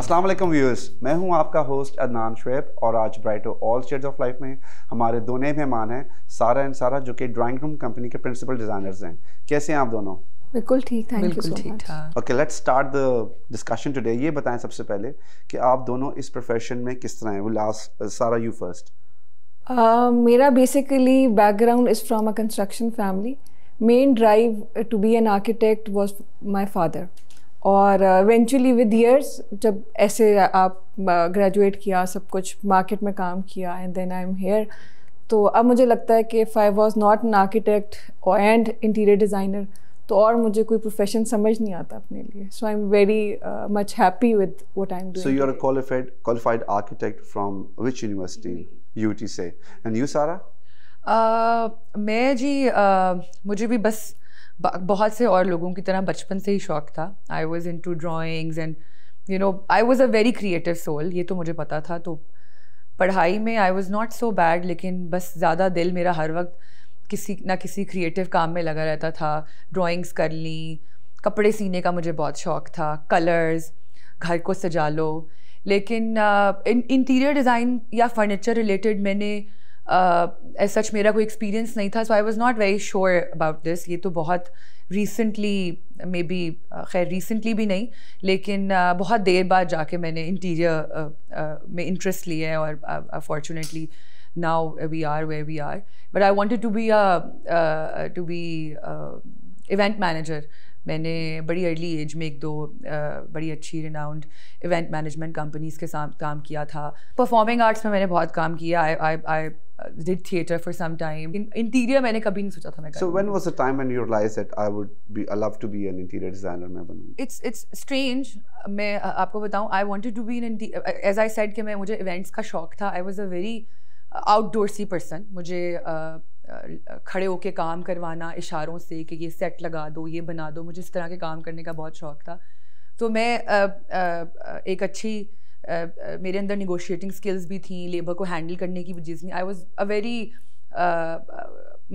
अस्सलाम वालेकुम व्यूअर्स मैं हूं आपका होस्ट अदनान शुएब और आज Brighto all states of life में हमारे दो नए मेहमान हैं सारा एंड सारा जो कि ड्राइंग रूम कंपनी के प्रिंसिपल डिज़ाइनर्स हैं कैसे हैं आप दोनों बिल्कुल ठीक थैंक यू ठीक ठाक okay let's start the discussion today ये बताएं सबसे पहले कि आप दोनों इस प्रोफेशन में किस तरह हैं वो last uh, Sara you first uh, मेरा basically background is from a construction family main drive to be an architect was my father और इवेंचुअली विद ईयर्स जब ऐसे आप ग्रेजुएट uh, किया सब कुछ मार्केट में काम किया and then I am here तो अब मुझे लगता है कि if I was not an architect and interior designer तो और मुझे कोई प्रोफेशन समझ नहीं आता अपने लिए so I am very much happy with what I am doing so you are qualified qualified architect from which university UT से एंड यू सारा मैं जी uh, मुझे भी बस बहुत से और लोगों की तरह बचपन से ही शौक था I was into drawings and you know I was a very creative soul ये तो मुझे पता था तो पढ़ाई में I was not so bad लेकिन बस ज़्यादा दिल मेरा हर वक्त किसी ना किसी क्रिएटिव काम में लगा रहता था ड्राॅइंग्स कर ली कपड़े सीने का मुझे बहुत शौक था कलर्स घर को सजा लो लेकिन इंटीरियर uh, डिज़ाइन या फर्नीचर रिलेटेड मैंने एज uh, सच मेरा कोई एक्सपीरियंस नहीं था so I was not very sure about this ये तो बहुत रिसेंटली मे बी खैर रिसेंटली भी नहीं लेकिन uh, बहुत देर बाद जाके मैंने इंटीरियर uh, uh, में इंटरेस्ट लिया है और unfortunately now we are where we are but I wanted to be to be event manager मैंने बड़ी अर्ली एज में एक दो आ, uh, बड़ी अच्छी रिनाउंड इवेंट मैनेजमेंट कंपनीज के साथ काम किया था परफॉर्मिंग आर्ट्स में मैंने बहुत काम किया आई आई did theater for some time. In interior maine kabhi nahi socha tha main So when was the time when you realized that I would be I love to be an interior designer main banu It's it's strange main aapko batau I wanted to be an as I said ki main mujhe events ka shauk tha I was a very outdoorsy person mujhe uh, खड़े होके काम करवाना इशारों से कि ये set लगा दो ये बना दो मुझे इस तरह के काम करने का बहुत शौक था तो मैं uh, uh, एक अच्छी मेरे अंदर निगोशिएटिंग स्किल्स भी थी लेबर को हैंडल करने की चीज़ आई वॉज अ वेरी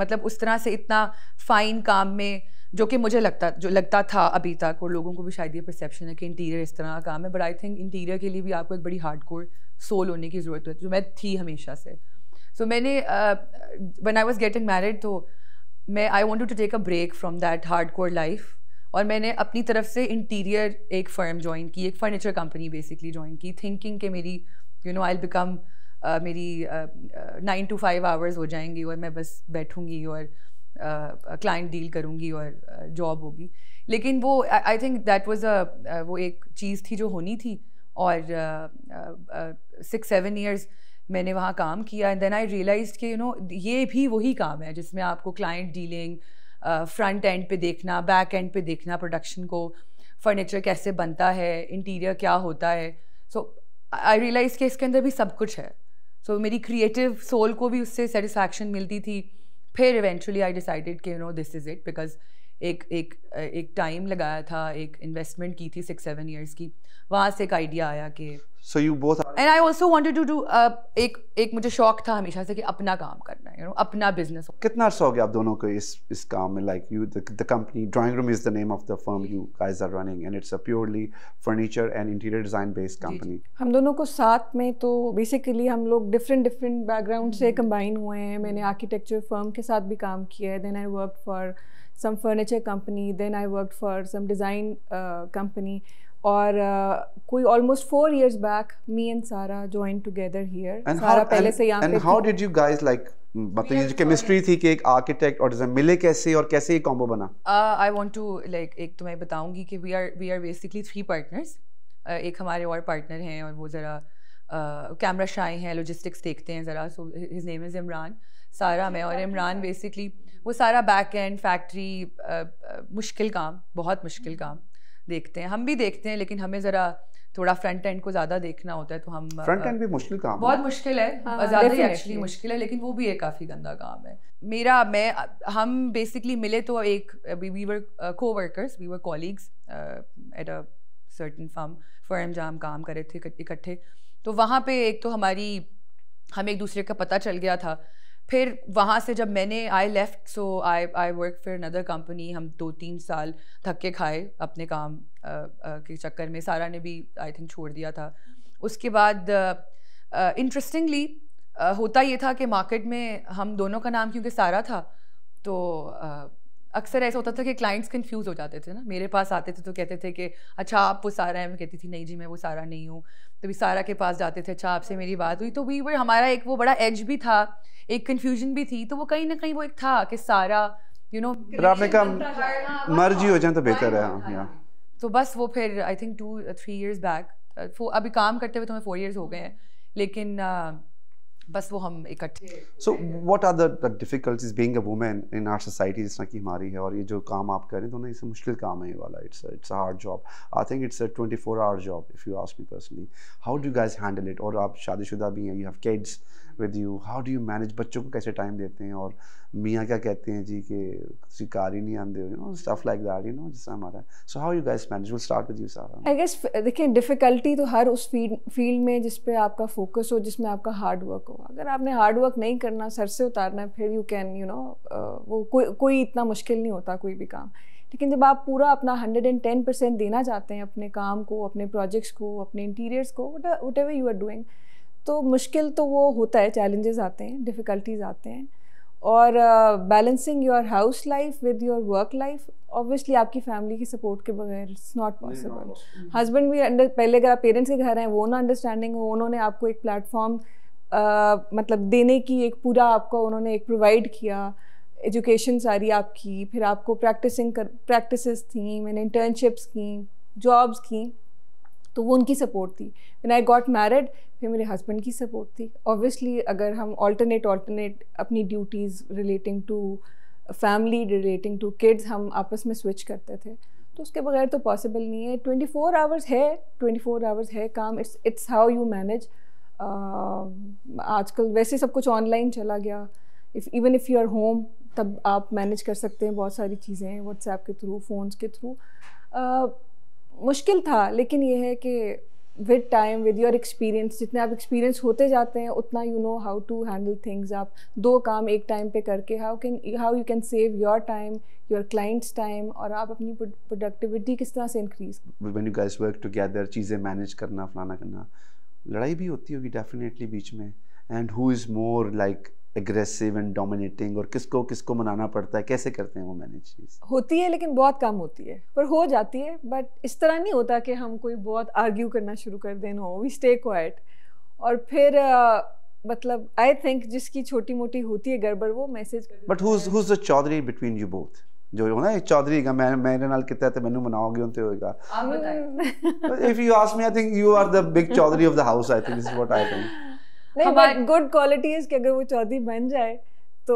मतलब उस तरह से इतना फाइन काम में जो कि मुझे लगता जो लगता था अभी तक और लोगों को भी शायद ये परसेप्शन है कि इंटीरियर इस तरह का काम है बट आई थिंक इंटीरियर के लिए भी आपको एक बड़ी हार्ड कोर सोल होने की ज़रूरत होती जो मैं थी हमेशा से सो so, मैंने when I was getting married तो मैं I want to take a break from that hardcore life और मैंने अपनी तरफ से इंटीरियर एक फर्म ज्वाइन की एक फर्नीचर कंपनी बेसिकली ज्वाइन की थिंकिंग के मेरी यू नो आई बिकम मेरी नाइन टू फाइव आवर्स हो जाएंगी और मैं बस बैठूँगी और क्लाइंट डील करूँगी और जॉब uh, होगी लेकिन वो I think that was a वो एक चीज़ थी जो होनी थी और सिक्स सेवन ईयर्स मैंने वहाँ काम किया एंड देन आई रियलाइज कि यू नो ये भी वही काम है जिसमें आपको क्लाइंट डीलिंग फ्रंट एंड पे देखना बैक एंड पे देखना प्रोडक्शन को फर्नीचर कैसे बनता है इंटीरियर क्या होता है सो आई रियलाइज़ कि इसके अंदर भी सब कुछ है सो so, मेरी क्रिएटिव सोल को भी उससे सेटिस्फैक्शन मिलती थी फिर इवेंचुअली आई डिसाइडेड कि you know this is it because एक एक एक टाइम लगाया था एक इन्वेस्टमेंट की थी सिक्स सेवन ईयर्स की वहाँ से एक आइडिया आया कि so you both and I also wanted to do एक एक मुझे शौक था हमेशा से कि अपना काम करना है you know, अपना बिजनेस कितना अर्सा हो गया आप दोनों को इस इस काम में like you the company drawing room is the name of the firm you guys are running and it's a purely furniture and interior design based company हम दोनों को साथ में तो बेसिकली हम लोग डिफरेंट डिफरेंट बैकग्राउंड से कंबाइन हम्म। हुए हैं मैंने आर्किटेक्चर फर्म के साथ भी काम किया है then I work for some furniture company. Then I worked for some design uh, company. और uh, कोई almost four years back, me and Sara joined together here. And Sara how, पहले and, से यहाँ पे. And how did you guys like मतलब ये chemistry थी कि एक आर्किटेक्ट और डिजाइन मिले कैसे और कैसे ये कॉम्बो बना आई वांट टू लाइक एक तो मैं बताऊंगी कि we are we are basically three partners एक हमारे और पार्टनर हैं और वो ज़रा कैमरा शाई हैं लॉजिस्टिक्स देखते हैं ज़रा so his name is Imran Sara में और इमरान बेसिकली वो सारा बैक एंड फैक्ट्री मुश्किल काम बहुत मुश्किल हम्म। काम देखते हैं हम भी देखते हैं लेकिन हमें ज़रा थोड़ा फ्रंट एंड को ज़्यादा देखना होता है तो हम फ्रंट एंड भी मुश्किल काम बहुत मुश्किल है हाँ, ज़्यादा ही एक्चुअली मुश्किल है लेकिन वो भी एक काफ़ी गंदा काम है मेरा मैं हम बेसिकली मिले तो एक वी वर को workers we were colleagues at a certain firm firm जहाँ हम काम करे थे इकट्ठे तो वहाँ पे एक तो हमारी हमें एक दूसरे का पता चल गया था फिर वहाँ से जब मैंने I left so I I work for another company हम दो तीन साल धक्के खाए अपने काम के चक्कर में सारा ने भी आई थिंक छोड़ दिया था उसके बाद इंटरेस्टिंगली होता ये था कि मार्केट में हम दोनों का नाम क्योंकि सारा था तो अक्सर ऐसा होता था कि क्लाइंट्स कन्फ्यूज़ हो जाते थे ना मेरे पास आते थे तो कहते थे कि अच्छा आप वो सारा है मैं कहती थी नहीं जी मैं वो सारा नहीं हूँ तभी तो सारा के पास जाते थे अच्छा आपसे मेरी बात हुई तो वी वो हमारा एक वो बड़ा एज भी था एक कन्फ्यूजन भी थी तो वो कहीं ना कहीं वो एक था कि सारा यू नो आपने कहा मर्जी हो जाए तो बेहतर है तो बस वो फिर I think two three years back अभी काम करते हुए तो हमें फोर ईयर्स हो गए हैं लेकिन बस वो हम इकट्ठे so what are the difficulties being a woman in our society जिस तरह की हमारी है और ये जो काम आप करें तो ना इसे मुश्किल काम है ये वाला it's it's a hard job I think it's a twenty four hour job if you ask me personally how do you handle it और आप शादीशुदा भी हैं you have kids with you how do you manage बच्चों को कैसे time देते हैं और मियाँ क्या कहते हैं जी कि ही नहीं आंदे हो you know stuff like that you know जिस हमारा so how you guys manage will start with you Sara I guess देखिए डिफिकल्टी तो हर उस फील्ड में जिस पे आपका फोकस हो जिसमें आपका हार्ड वर्क हो अगर आपने हार्ड वर्क नहीं करना सर से उतारना है फिर यू कैन यू नो वो कोई कोई इतना मुश्किल नहीं होता कोई भी काम लेकिन जब आप पूरा अपना 110 परसेंट देना चाहते हैं अपने काम को अपने प्रोजेक्ट्स को अपने इंटीरियर्स को whatever you are doing तो मुश्किल तो वो होता है चैलेंजेस आते हैं डिफ़िकल्टीज आते हैं और balancing your house life with your work life obviously आपकी फैमिली की सपोर्ट के बगैर इट्स नॉट पॉसिबल हस्बैंड भी अंडर पहले अगर आप पेरेंट्स के घर हैं वो ना अंडरस्टैंडिंग हो उन्होंने आपको एक प्लेटफॉर्म मतलब देने की एक पूरा आपको उन्होंने एक प्रोवाइड किया एजुकेशन सारी आपकी फिर आपको प्रैक्टिसिंग कर प्रैक्टिस थी मैंने इंटर्नशिप्स की जॉब्स की तो वो उनकी सपोर्ट थी वन आई गॉट मैरिड फिर मेरे हस्बैंड की सपोर्ट थी ऑब्वियसली अगर हम ऑल्टरनेट ऑल्टरनेट अपनी duties relating to family relating to kids हम आपस में स्विच करते थे तो उसके बगैर तो पॉसिबल नहीं है ट्वेंटी फोर आवर्स है ट्वेंटी फोर आवर्स है काम it's it's how you manage आजकल वैसे सब कुछ ऑनलाइन चला गया if even if you are home तब आप मैनेज कर सकते हैं बहुत सारी चीज़ें व्हाट्सएप के थ्रू फ़ोन्स के थ्रू मुश्किल था लेकिन ये है कि with time with your experience जितने आप एक्सपीरियंस होते जाते हैं उतना you know how to handle things आप दो काम एक टाइम पे करके how can how you can save your time your clients time और आप अपनी प्रोडक्टिविटी किस तरह से increase when you guys work together चीज़ें मैनेज करना फलाना करना लड़ाई भी होती होगी डेफिनेटली बीच में and who is more like aggressive and dominating और किसको किसको मनाना पड़ता है कैसे करते हैं वो मैनेज होती है लेकिन बहुत कम होती है पर हो जाती है बट इस तरह नहीं होता कि हम कोई बहुत आर्ग्यू करना शुरू कर दें नो वी स्टे क्वाइट और फिर मतलब आई थिंक जिसकी छोटी मोटी होती है गड़बड़ वो message but who Chaudhary between you both जो हो ना ਚੌਧਰੀ ਗਾ ਮੈਂ ਮੇਰੇ ਨਾਲ ਕੀਤਾ ਤੇ ਮੈਨੂੰ ਮਨਾਓਗੇ ਉਹ ਤੇ ਹੋਏਗਾ ਆਮ ਬਤਾਏ if you ask me I think you are the big Chaudhary of the house I think is what ਆਈ नहीं बट गुड क्वालिटी इज कि अगर वो चौधरी बन जाए तो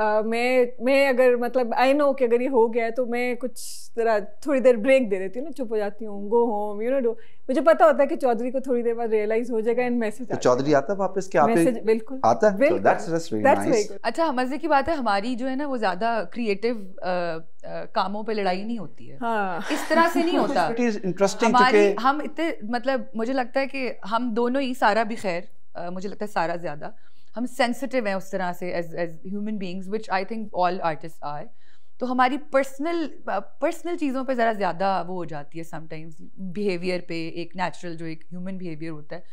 आ, मैं मैं अगर मतलब आई नो कि अगर ये हो गया है तो मैं कुछ जरा थोड़ी देर ब्रेक दे देती हूँ ना चुप हो जाती हूँ गो होम यू नो डो मुझे पता होता है कि चौधरी को थोड़ी देर बाद रियलाइज हो जाएगा एंड मैसेज तो चौधरी आता है वापस के मैसेज बिल्कुल आता है तो बिल्कुल दैट्स जस्ट वेरी नाइस अच्छा मजे की बात है हमारी जो है ना वो ज्यादा क्रिएटिव कामों पे लड़ाई नहीं होती है हाँ. इस तरह से नहीं होता इंटरेस्टिंग हमारी हम इतने मतलब मुझे लगता है कि हम दोनों ही सारा भी खैर मुझे लगता है सारा ज़्यादा हम सेंसिटिव हैं उस तरह से as as human beings which I think all artist are तो हमारी पर्सनल पर्सनल चीज़ों पे ज़रा ज़्यादा वो हो जाती है समटाइम्स बिहेवियर पे एक नेचुरल जो एक ह्यूमन बिहेवियर होता है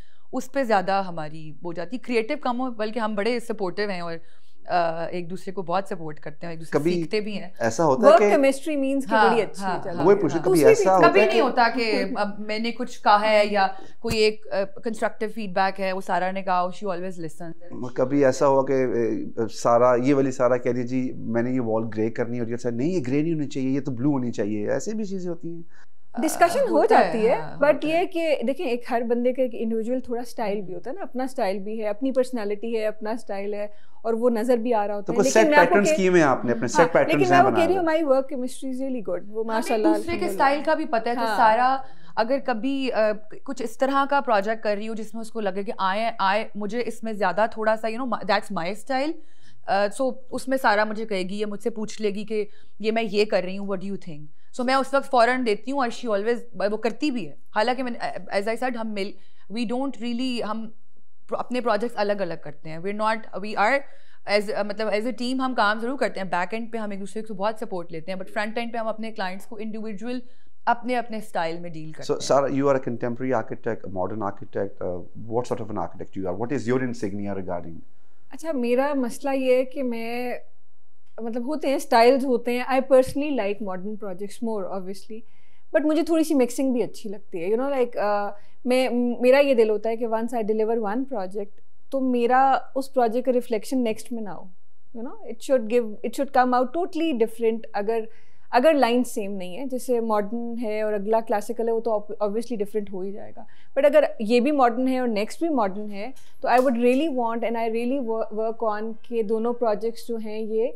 उस पर ज़्यादा हमारी वो हो जाती है क्रिएटिव कम हो बल्कि हम बड़े सपोर्टिव हैं और एक दूसरे को बहुत सपोर्ट करते हैं एक दूसरे सीखते भी हैं ऐसा होता है कि केमिस्ट्री मींस कि हाँ, बड़ी हाँ, अच्छी हाँ, हाँ, वो पूछो कभी ऐसा होता कभी नहीं होता कि अब मैंने कुछ कहा है या कोई एक कंस्ट्रक्टिव फीडबैक है वो सारा ने कहा शी ऑलवेज लिसन कभी ऐसा हुआ कि सारा ये वाली सारा कह रही जी मैंने ये वॉल ग्रे करनी और ये नहीं ये ग्रे नहीं होनी चाहिए ये तो ब्लू होनी चाहिए ऐसी भी चीज़ें होती हैं डिस्कशन हो जाती है, बट हाँ, ये कि देखें एक हर बंदे का एक इंडिविजुअल थोड़ा स्टाइल भी होता है ना अपना स्टाइल भी है अपनी पर्सनालिटी है अपना स्टाइल है और वो नजर भी आ रहा होता तो है लेकिन मैं पैटर्न्स किए आपने अपने सेट हाँ, पैटर्न्स लेकिन मैं वो कह रही हूं my work chemistry is really good वो माशाल्लाह दूसरे के स्टाइल का भी पता है तो हाँ। सारा अगर कभी आ, कुछ इस तरह का प्रोजेक्ट कर रही हूँ जिसमें उसको लगे कि आए आए मुझे इसमें ज़्यादा थोड़ा सा you know that's my style so उसमें सारा मुझे कहेगी या मुझसे पूछ लेगी कि ये मैं ये कर रही हूँ what do you think so so, मैं उस वक्त फ़ौरन देती हूँ और शी ऑलवेज वो करती भी है हालांकि मैंने एज आई सेड हम मिल वी डोंट रियली हम अपने प्रोजेक्ट्स अलग अलग करते हैं we not we are as मतलब एज ए टीम हम काम ज़रूर करते हैं बैक एंड पे हम एक दूसरे को बहुत सपोर्ट लेते हैं बट फ्रंट एंड पे हम अपने क्लाइंट्स को इंडिविजुअल अपने अपने स्टाइल में डील करते so, हैं sir you are a contemporary architect modern architect what sort of an architect you are what is your insignia regarding अच्छा मेरा मसला ये है कि मैं मतलब होते हैं स्टाइल्स होते हैं I personally like modern projects more obviously but मुझे थोड़ी सी मिक्सिंग भी अच्छी लगती है यू नो लाइक मैं मेरा ये दिल होता है कि once I deliver one project तो मेरा उस प्रोजेक्ट का रिफ्लेक्शन नेक्स्ट में ना हो you know it should give it should come out totally different अगर अगर लाइन सेम नहीं है जैसे मॉडर्न है और अगला क्लासिकल है वो तो ऑब्वियसली डिफरेंट हो ही जाएगा बट अगर ये भी मॉडर्न है और नेक्स्ट भी मॉडर्न है तो I would really want and I really work on के दोनों प्रोजेक्ट्स जो हैं ये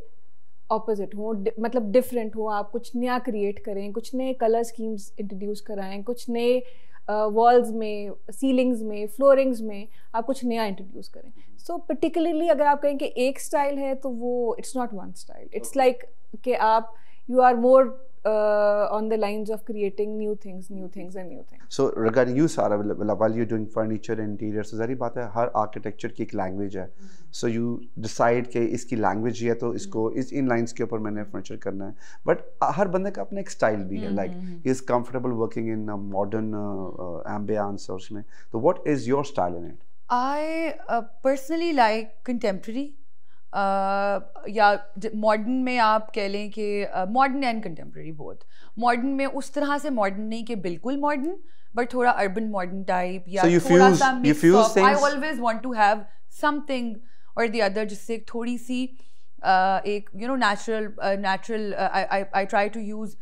अपोज़िट हो मतलब डिफरेंट हो आप कुछ नया क्रिएट करें कुछ नए कलर स्कीम्स इंट्रोड्यूस कराएं कुछ नए वॉल्स uh, में सीलिंग्स में फ्लोरिंग्स में आप कुछ नया इंट्रोड्यूस करें सो so, पर्टिकुलरली अगर आप कहें कि एक स्टाइल है तो वो it's not one style it's like कि आप you are more uh, on the lines of creating new things, new things, and new things. So regarding you, Sarah, while you're doing furniture and interior, so सारी बात thing. Her architecture की एक language hai. Mm -hmm. So you decide कि इसकी language ये तो इसको mm -hmm. is in lines के ऊपर मैंने furniture करना है. But हर bande ka अपना ek style भी है. Mm -hmm. Like he is comfortable working in a modern uh, uh, ambiance or something. So what is your style in it? I uh, personally like contemporary. या modern में आप कह लें कि modern and contemporary both modern में उस तरह से मॉडर्न नहीं कि बिल्कुल मॉडर्न बट थोड़ा अर्बन मॉडर्न टाइप या so थोड़ा सा I always want to have something और दी अदर जिससे थोड़ी सी एक you know natural natural I try to use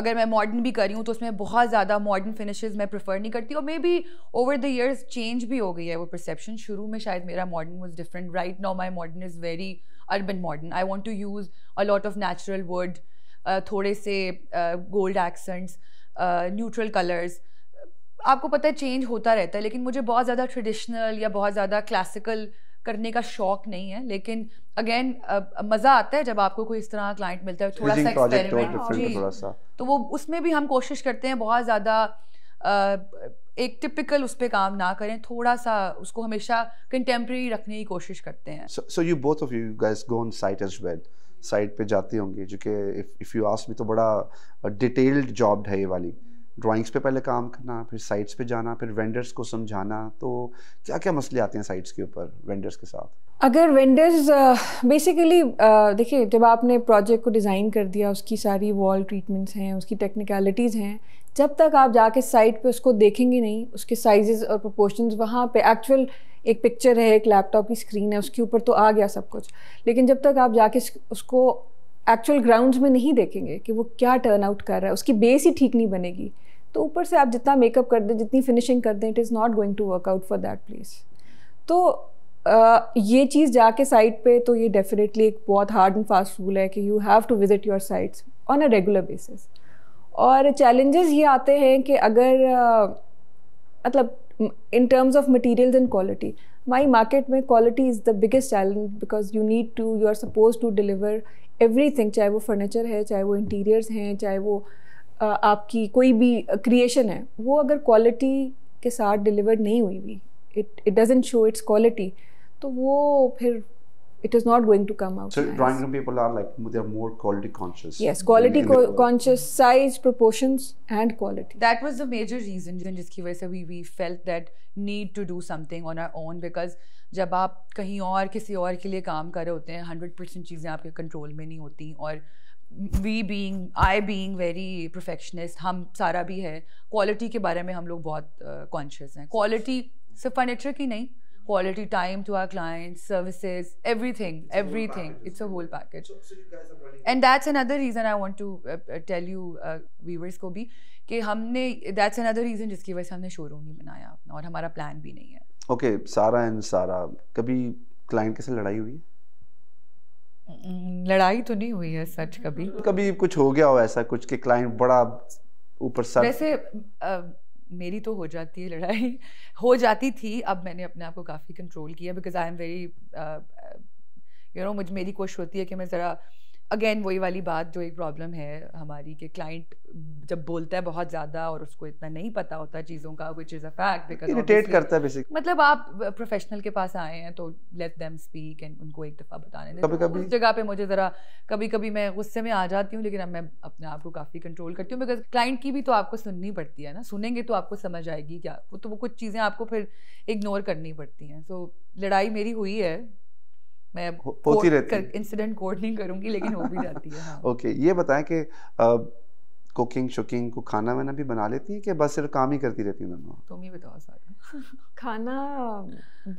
अगर मैं मॉडर्न भी करी हूँ तो उसमें बहुत ज़्यादा मॉडर्न फिनिशेस मैं प्रेफर नहीं करती और maybe over the years change भी हो गई है वो परसेप्शन शुरू में शायद मेरा modern was different right now my modern is very urban modern I want to use a lot of natural wood थोड़े से गोल्ड एक्सेंट्स न्यूट्रल कलर्स आपको पता है चेंज होता रहता है लेकिन मुझे बहुत ज़्यादा ट्रेडिशनल या बहुत ज़्यादा क्लासिकल करने का शौक नहीं है लेकिन अगेन मज़ा आता है जब आपको कोई इस तरह क्लाइंट मिलता है थोड़ा सा एक्सपेरिमेंट तो जी तो वो उसमें भी हम कोशिश करते हैं बहुत ज़्यादा एक टिपिकल उस पर काम ना करें थोड़ा सा उसको हमेशा कंटेम्प्रेरी रखने की कोशिश करते हैं so you both of you guys go on site as well site पे जाती होंगी जो कि इफ़ यू आस्क मी तो बड़ा डिटेल्ड जॉब है ये वाली ड्राइंग्स पे पहले काम करना फिर साइट्स पे जाना फिर वेंडर्स को समझाना तो क्या क्या मसले आते हैं साइट्स के ऊपर वेंडर्स के साथ अगर वेंडर्स बेसिकली देखिए जब आपने प्रोजेक्ट को डिज़ाइन कर दिया उसकी सारी वॉल ट्रीटमेंट्स हैं उसकी टेक्निकलिटीज़ हैं जब तक आप जाके साइट पे उसको देखेंगे नहीं उसके साइजेस और प्रोपोर्शंस वहाँ पे एक्चुअल एक पिक्चर है एक लैपटॉप की स्क्रीन है उसके ऊपर तो आ गया सब कुछ लेकिन जब तक आप जाके उसको एक्चुअल ग्राउंड्स में नहीं देखेंगे कि वो क्या टर्न आउट कर रहा है उसकी बेस ही ठीक नहीं बनेगी तो ऊपर से आप जितना मेकअप कर दें जितनी फिनिशिंग कर दें it is not going to work out for that place तो आ, ये चीज़ जाके साइट पे तो ये डेफिनेटली एक बहुत हार्ड एंड फास्ट रूल है कि you have to visit your sites on a regular basis और चैलेंजेस ये आते हैं कि अगर मतलब in terms of material and quality my market में quality is the biggest challenge because you need to you are suppose to deliver everything चाहे वो फर्नीचर है चाहे वो इंटीरियर्स हैं चाहे वो आपकी कोई भी क्रिएशन है वो अगर क्वालिटी के साथ डिलीवर नहीं हुई हुई it it doesn't show its quality तो वो फिर it is not going to come out quality conscious size proportion and quality that was the major reason जो जिसकी वजह से we we fail that need to do something on our own because जब आप कहीं और किसी और के लिए काम कर रहे होते हैं हंड्रेड परसेंट चीज़ें आपके कंट्रोल में नहीं होती और we being I being very perfectionist हम सारा भी है क्वालिटी के बारे में हम लोग बहुत कॉन्शियस uh, हैं क्वालिटी सिर्फ फर्नीचर की नहीं quality time to our client service everything everything it's a whole package and that's another reason I want to tell you viewers को भी कि हमने दैट्स अनदर रीज़न जिसकी वजह से हमने शोरूम नहीं बनाया अपना और हमारा प्लान भी नहीं है ओके सारा एंड सारा कभी क्लाइंट के साथ लड़ाई हुई है हम्म, लड़ाई तो नहीं हुई है सच कभी कभी कुछ हो गया हो ऐसा कुछ कि क्लाइंट बड़ा ऊपर सर वैसे आ, मेरी तो हो जाती है लड़ाई हो जाती थी अब मैंने अपने आप को काफ़ी कंट्रोल किया because I am very you know मुझे मेरी कोशिश होती है कि मैं ज़रा अगेन वही वाली बात जो एक प्रॉब्लम है हमारी कि क्लाइंट जब बोलता है बहुत ज़्यादा और उसको इतना नहीं पता होता चीज़ों का which is a fact because करता है बेसिकली मतलब आप प्रोफेशनल के पास आए हैं तो लेट देम स्पीक एंड उनको एक दफ़ा बताने दें कभी कभी तो उस जगह पे मुझे ज़रा कभी कभी मैं गुस्से में आ जाती हूँ लेकिन अब मैं अपने आप को काफ़ी कंट्रोल करती हूँ बिकॉज क्लाइंट की भी तो आपको सुननी पड़ती है ना सुनेंगे तो आपको समझ आएगी क्या वो तो वो कुछ चीज़ें आपको फिर इग्नोर करनी पड़ती हैं सो लड़ाई मेरी हुई है मैं होती रहती है इंसिडेंट कोड नहीं करूंगी लेकिन हो भी जाती है हाँ। ओके ये बताएं कि कुकिंग शुकिंग को खाना वाना भी बना लेती हैं कि बस सिर्फ काम ही करती रहती हूँ हैं तुम ही बताओ सारा खाना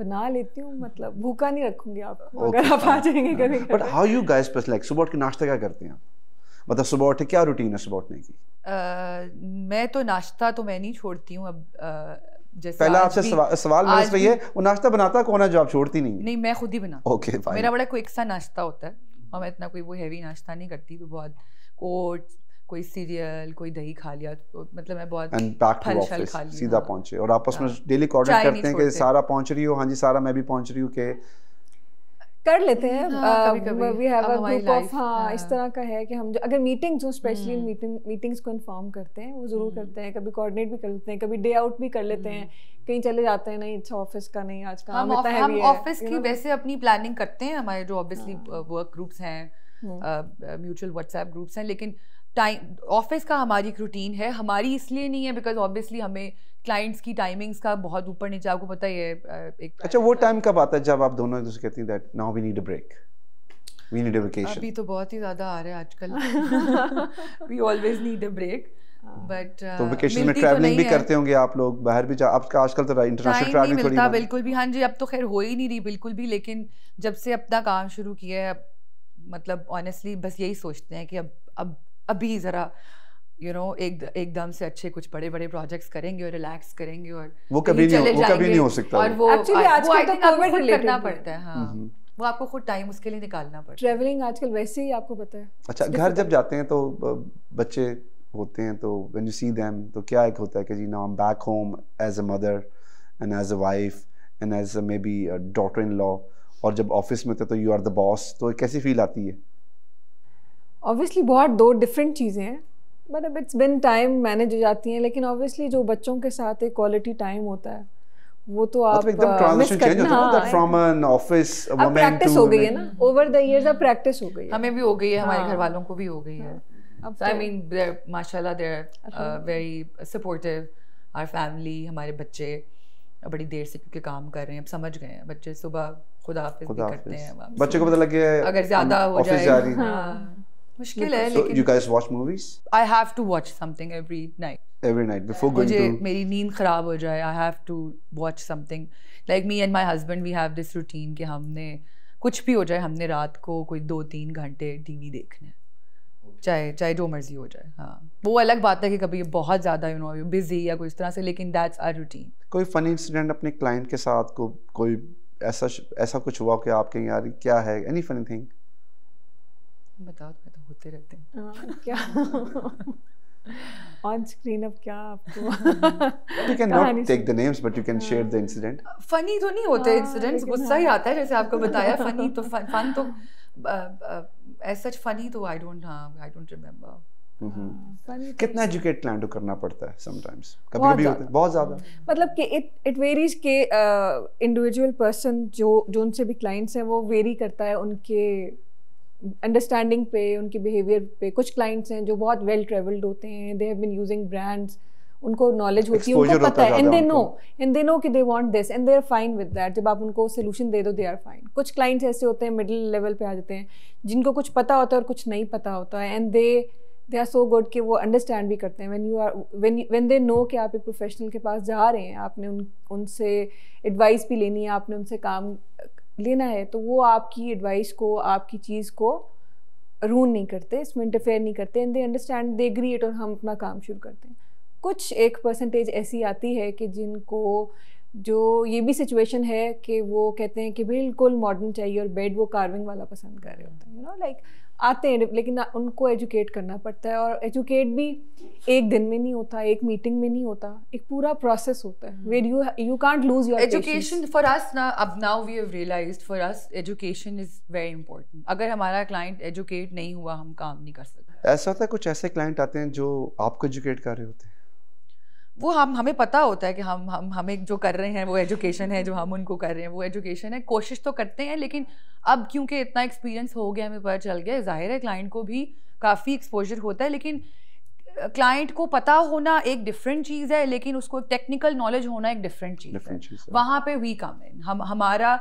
बना लेती हूँ मतलब भूखा नहीं रखूंगी आपको okay, अगर आप आ जाएंगे कभी but how you guys plus like सुबह के नाश्ता क्या करते हैं मतलब सुबह उठ के क्या रूटीन है सुबह उठने की uh, मैं तो नाश्ता तो मैं नहीं छोड़ती हूँ अब uh, पहला आपसे सवाल मेरे से ये वो नाश्ता बनाता कौन है जो आप छोड़ती नहीं नहीं मैं खुद ही बना ओके okay, मेरा बड़ा क्विक सा नाश्ता होता है और मैं इतना कोई वो हैवी नाश्ता नहीं करती तो बहुत कोट्स कोई सीरियल कोई दही खा लिया तो मतलब मैं बहुत फल शल खा लिया सीधा हाँ। पहुंचे और आपस में डेली हाँ। कोऑर्डिनेट करते हैं कि सारा पहुंच रही हो हाँ जी सारा मैं भी पहुंच रही हूँ कि कर लेते हैं we have a group of हाँ इस तरह का है कि हम जो अगर मीटिंग्स हो स्पेशली मीटिंग मीटिंग्स को इन्फॉर्म करते हैं वो ज़रूर हम्म। करते हैं कभी कोऑर्डिनेट भी कर लेते हैं कभी डे आउट भी कर लेते हैं हम्म। कहीं चले जाते हैं नहीं अच्छा ऑफिस का नहीं आज का हम ऑफिस की वैसे अपनी प्लानिंग करते हैं हमारे जो ऑब्वियसली वर्क ग्रुप्स हैं म्यूचुअल व्हाट्सएप ग्रुप्स हैं लेकिन uh, टाइम ऑफिस का हमारी एक रूटीन है हमारी इसलिए नहीं है बिकॉज ऑब्वियसली हमें क्लाइंट्स की टाइमिंग्स का बहुत ऊपर नीचे आपको पता ही है एक अच्छा वो टाइम कब आता है जब आप दोनों एक दूसरे कहती हैं that now we need a break we need a vacation अभी तो बहुत ही ज्यादा आ रहा है आजकल we always need a break but तो वेकेशन में ट्रैवलिंग तो भी करते होंगे आप लोग बाहर भी जा आपका आजकल तो इंटरनेशनल ट्रैवलिंग थोड़ी मिलता बिल्कुल भी हां जी अब तो खैर हो ही नहीं रही बिल्कुल भी लेकिन जब से अपना काम शुरू किया है मतलब ऑनेस्टली बस यही सोचते हैं कि अब अब अभी ज़रा यू you नो know, एक एकदम से अच्छे कुछ बड़े बड़े प्रोजेक्ट्स करेंगे और रिलैक्स करेंगे और वो कभी नहीं वो कभी नहीं हो सकता और वो एक्चुअली आजकल तो कोविड खुद करना पड़ता है हाँ हम्म, हम्म। वो आपको खुद टाइम उसके लिए निकालना पड़ता है ट्रैवलिंग आजकल वैसे ही आपको पता है अच्छा घर जब जाते हैं तो बच्चे होते हैं तो व्हेन यू सी देम तो क्या एक होता है कि जी now I am back home as a mother and as a wife and as a maybe daughter in law और जब ऑफिस में होते हैं तो यू आर द बॉस तो कैसी फील आती है ऑब्वियसली बहुत दो डिफरेंट चीज़ें हैं बट अब इट्स बिन टाइम मैनेज हो जाती हैं लेकिन ऑब्वियसली जो बच्चों के साथ एक क्वालिटी टाइम होता है वो तो, तो आप एकदम ट्रांजिशन uh, चेंज होता है मतलब from an office woman practice हो गई है ना ओवर द इयर्स अब प्रैक्टिस हो गई है हमें भी हो गई है हमारे हाँ। घर वालों को भी हो गई है हाँ। अब आई मीन तो माशाल्लाह they are very supportive our family हमारे बच्चे बड़ी देर से क्योंकि काम कर रहे हैं अब समझ गए हैं बच्चे सुबह खुदा हाफिज भी करते हैं बच्चे को पता लग गया अगर ज्यादा हो जाए मुश्किल है लेकिन you guys watch movies I have to watch something every night every night before going to मुझे मेरी नींद खराब हो जाए I have to watch something like me and my husband we have this routine कि हमने कुछ भी हो जाए हमने रात को कोई दो तीन घंटे टीवी देखने चाहे चाहे जो मर्जी हो जाए हाँ वो अलग बात है कि कभी बहुत ज़्यादा यू नो बिजी या कोई इस तरह से लेकिन दैट्स आर रूटीन कोई फनी इंसिडेंट अपने क्लाइंट के साथ को कोई ऐसा ऐसा कुछ हुआ कि आपके यार क्या है एनी फनी थिंग बताओ होते रहते हैं आ, हाँ, क्या on screen अब क्या आपको you can not take the names but you can share the incident funny तो नहीं होते इंसिडेंट्स हाँ, गुस्सा ही हाँ। आता है जैसे आपको बताया फनी तो फन तो एज सच फनी तो I don't I don't remember कितना एजुकेट क्लाइंट को करना पड़ता है समटाइम्स कभी कभी होता है बहुत ज़्यादा मतलब कि इट इट वेरीज के इंडिविजुअल पर्सन जो जो उनसे भी क्लाइंट्स हैं वो वेरी करता है उनके अंडरस्टैंडिंग पे उनके बिहेवियर पे कुछ क्लाइंट्स हैं जो बहुत वेल ट्रेवल्ड होते हैं they have been using brands उनको नॉलेज होती है उनको पता है and they know and they know कि they want this and they are fine with that जब आप उनको सोल्यूशन दे दो दे आर फाइन कुछ क्लाइंट्स ऐसे होते हैं मिडिल लेवल पे आ जाते हैं जिनको कुछ पता होता है और कुछ नहीं पता होता है and they they are so good कि वो अंडरस्टैंड भी करते हैं when you are when when they know कि आप एक प्रोफेशनल के पास जा रहे हैं आपने उन उनसे एडवाइस भी लेनी है आपने उनसे काम लेना है तो वो आपकी एडवाइस को आपकी चीज़ को रून नहीं करते इसमें इंटरफेयर नहीं करते एंड दे अंडरस्टैंड दे ग्रिएट और हम अपना काम शुरू करते हैं कुछ एक परसेंटेज ऐसी आती है कि जिनको जो ये भी सिचुएशन है कि वो कहते हैं कि बिल्कुल मॉडर्न चाहिए और बेड वो कार्विंग वाला पसंद कर रहे होते हैं यू नो लाइक आते हैं लेकिन उनको एजुकेट करना पड़ता है और एजुकेट भी एक दिन में नहीं होता एक मीटिंग में नहीं होता एक पूरा प्रोसेस होता है where you you can't lose your education for us ना अब now we have realise for us education is very important अगर हमारा क्लाइंट एजुकेट नहीं हुआ हम काम नहीं कर सकते ऐसा होता है कुछ ऐसे क्लाइंट आते हैं जो आपको एजुकेट कर रहे होते हैं वो हम हमें पता होता है कि हम हम हमें जो कर रहे हैं वो एजुकेशन है जो हम उनको कर रहे हैं वो एजुकेशन है कोशिश तो करते हैं लेकिन अब क्योंकि इतना एक्सपीरियंस हो गया हमें पता चल गया जाहिर है क्लाइंट को भी काफ़ी एक्सपोजर होता है लेकिन क्लाइंट को पता होना एक डिफरेंट चीज़ है लेकिन उसको टेक्निकल नॉलेज होना एक डिफरेंट चीज़ है वहाँ पे वी कम इन हम हमारा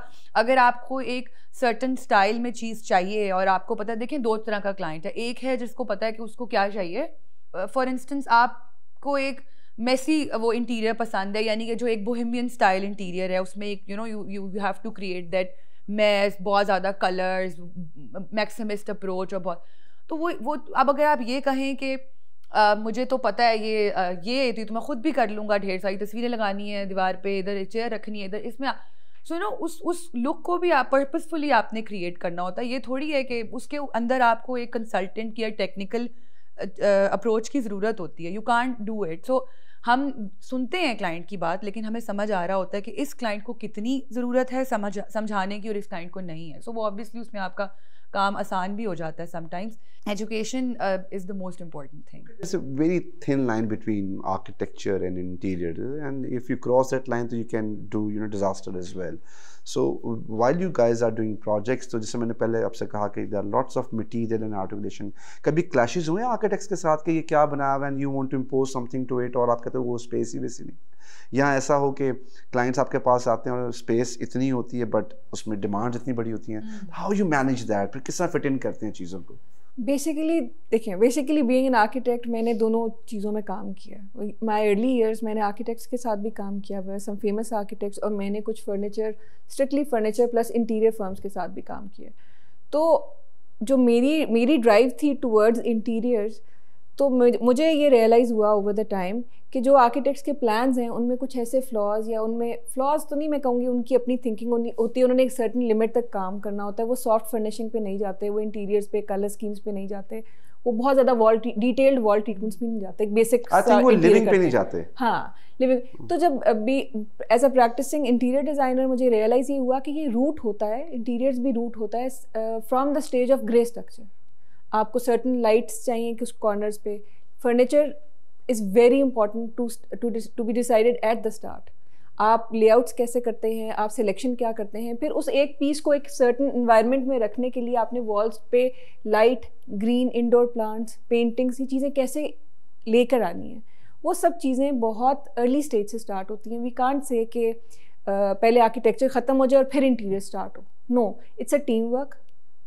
अगर आपको एक सर्टन स्टाइल में चीज़ चाहिए और आपको पता देखें दो तरह का क्लाइंट है एक है जिसको पता है कि उसको क्या चाहिए फॉर इंस्टेंस आपको एक मेसी uh, वो इंटीरियर पसंद है यानी कि जो एक बोहिमियन स्टाइल इंटीरियर है उसमें एक you know you you have to create that mess बहुत ज़्यादा कलर्स मैक्सिमिस्ट अप्रोच और बहुत तो वो वो अब अगर आप ये कहें कि मुझे तो पता है ये आ, ये थी तो, तो मैं खुद भी कर लूँगा ढेर सारी तस्वीरें लगानी है दीवार पे इधर चेयर रखनी है इधर इसमें सो नो उस उस लुक को भी आप पर्पजफुली आपने क्रिएट करना होता है ये थोड़ी है कि उसके अंदर आपको एक कंसल्टेंट की या टेक्निकल अप्रोच की ज़रूरत होती है you can't do it so हम सुनते हैं क्लाइंट की बात लेकिन हमें समझ आ रहा होता है कि इस क्लाइंट को कितनी ज़रूरत है समझ समझाने की और इस क्लाइंट को नहीं है सो so, वो ऑब्वियसली उसमें आपका काम आसान भी हो जाता है sometimes education is the most important thing it's a very thin line between architecture and interior and if you cross that line तो you can do you know disaster as well so while you guys are doing projects तो जैसे मैंने पहले आपसे कहा कि there lots of material and articulation कभी clashes हुए हैं आर्किटेक्ट्स के साथ कि ये क्या बनाया हुआ and you want to impose something to it और आप कहते हो तो वो स्पेस ही वैसी नहीं या ऐसा हो कि क्लाइंट्स आपके पास आते हैं और स्पेस इतनी होती है बट उसमें डिमांड इतनी बड़ी होती हैं हाउ यू मैनेज दैट फिर किस तरह फिट इन करते हैं चीज़ों को बेसिकली देखें बेसिकली बीइंग एन आर्किटेक्ट मैंने दोनों चीज़ों में काम किया माय अर्ली ईयर्स मैंने आर्किटेक्ट्स के साथ भी काम किया हुआ सम फेमस आर्किटेक्ट्स और मैंने कुछ furniture strictly furniture plus interior firms के साथ भी काम किया तो जो मेरी मेरी ड्राइव थी टूवर्ड्स इंटीरियर्स तो मुझे ये रियलाइज़ हुआ ओवर द टाइम कि जो आर्किटेक्ट्स के प्लान्स हैं उनमें कुछ ऐसे फ्लॉज या उनमें फ्लॉज तो नहीं मैं कहूँगी उनकी अपनी थिंकिंग होती है उन्होंने एक सर्टन लिमिट तक काम करना होता है वो सॉफ्ट फर्निशिंग पे नहीं जाते वो इंटीरियर्स पे कलर स्कीम्स पे नहीं जाते वो बहुत ज़्यादा वॉल डिटेल्ड वॉल ट्रीटमेंट्स भी नहीं जाते बेसिक वो लिविंग पे नहीं जाते हाँ लिविंग तो जब भी as a practising interior designer मुझे रियलाइज़ ये हुआ कि ये रूट होता है इंटीरियर्स भी रूट होता है from the stage of grey structure आपको सर्टन लाइट्स चाहिए कुछ कॉर्नर्स पे furniture is very important to to be decided at the start आप लेआउट्स कैसे करते हैं आप सिलेक्शन क्या करते हैं फिर उस एक पीस को एक सर्टन इन्वायरमेंट में रखने के लिए आपने वॉल्स पे light green indoor plants paintings ये चीज़ें कैसे लेकर आनी है वो सब चीज़ें बहुत अर्ली स्टेज से स्टार्ट होती हैं वी कांट से कि पहले आर्किटेक्चर ख़त्म हो जाए और फिर इंटीरियर स्टार्ट हो no it's a team work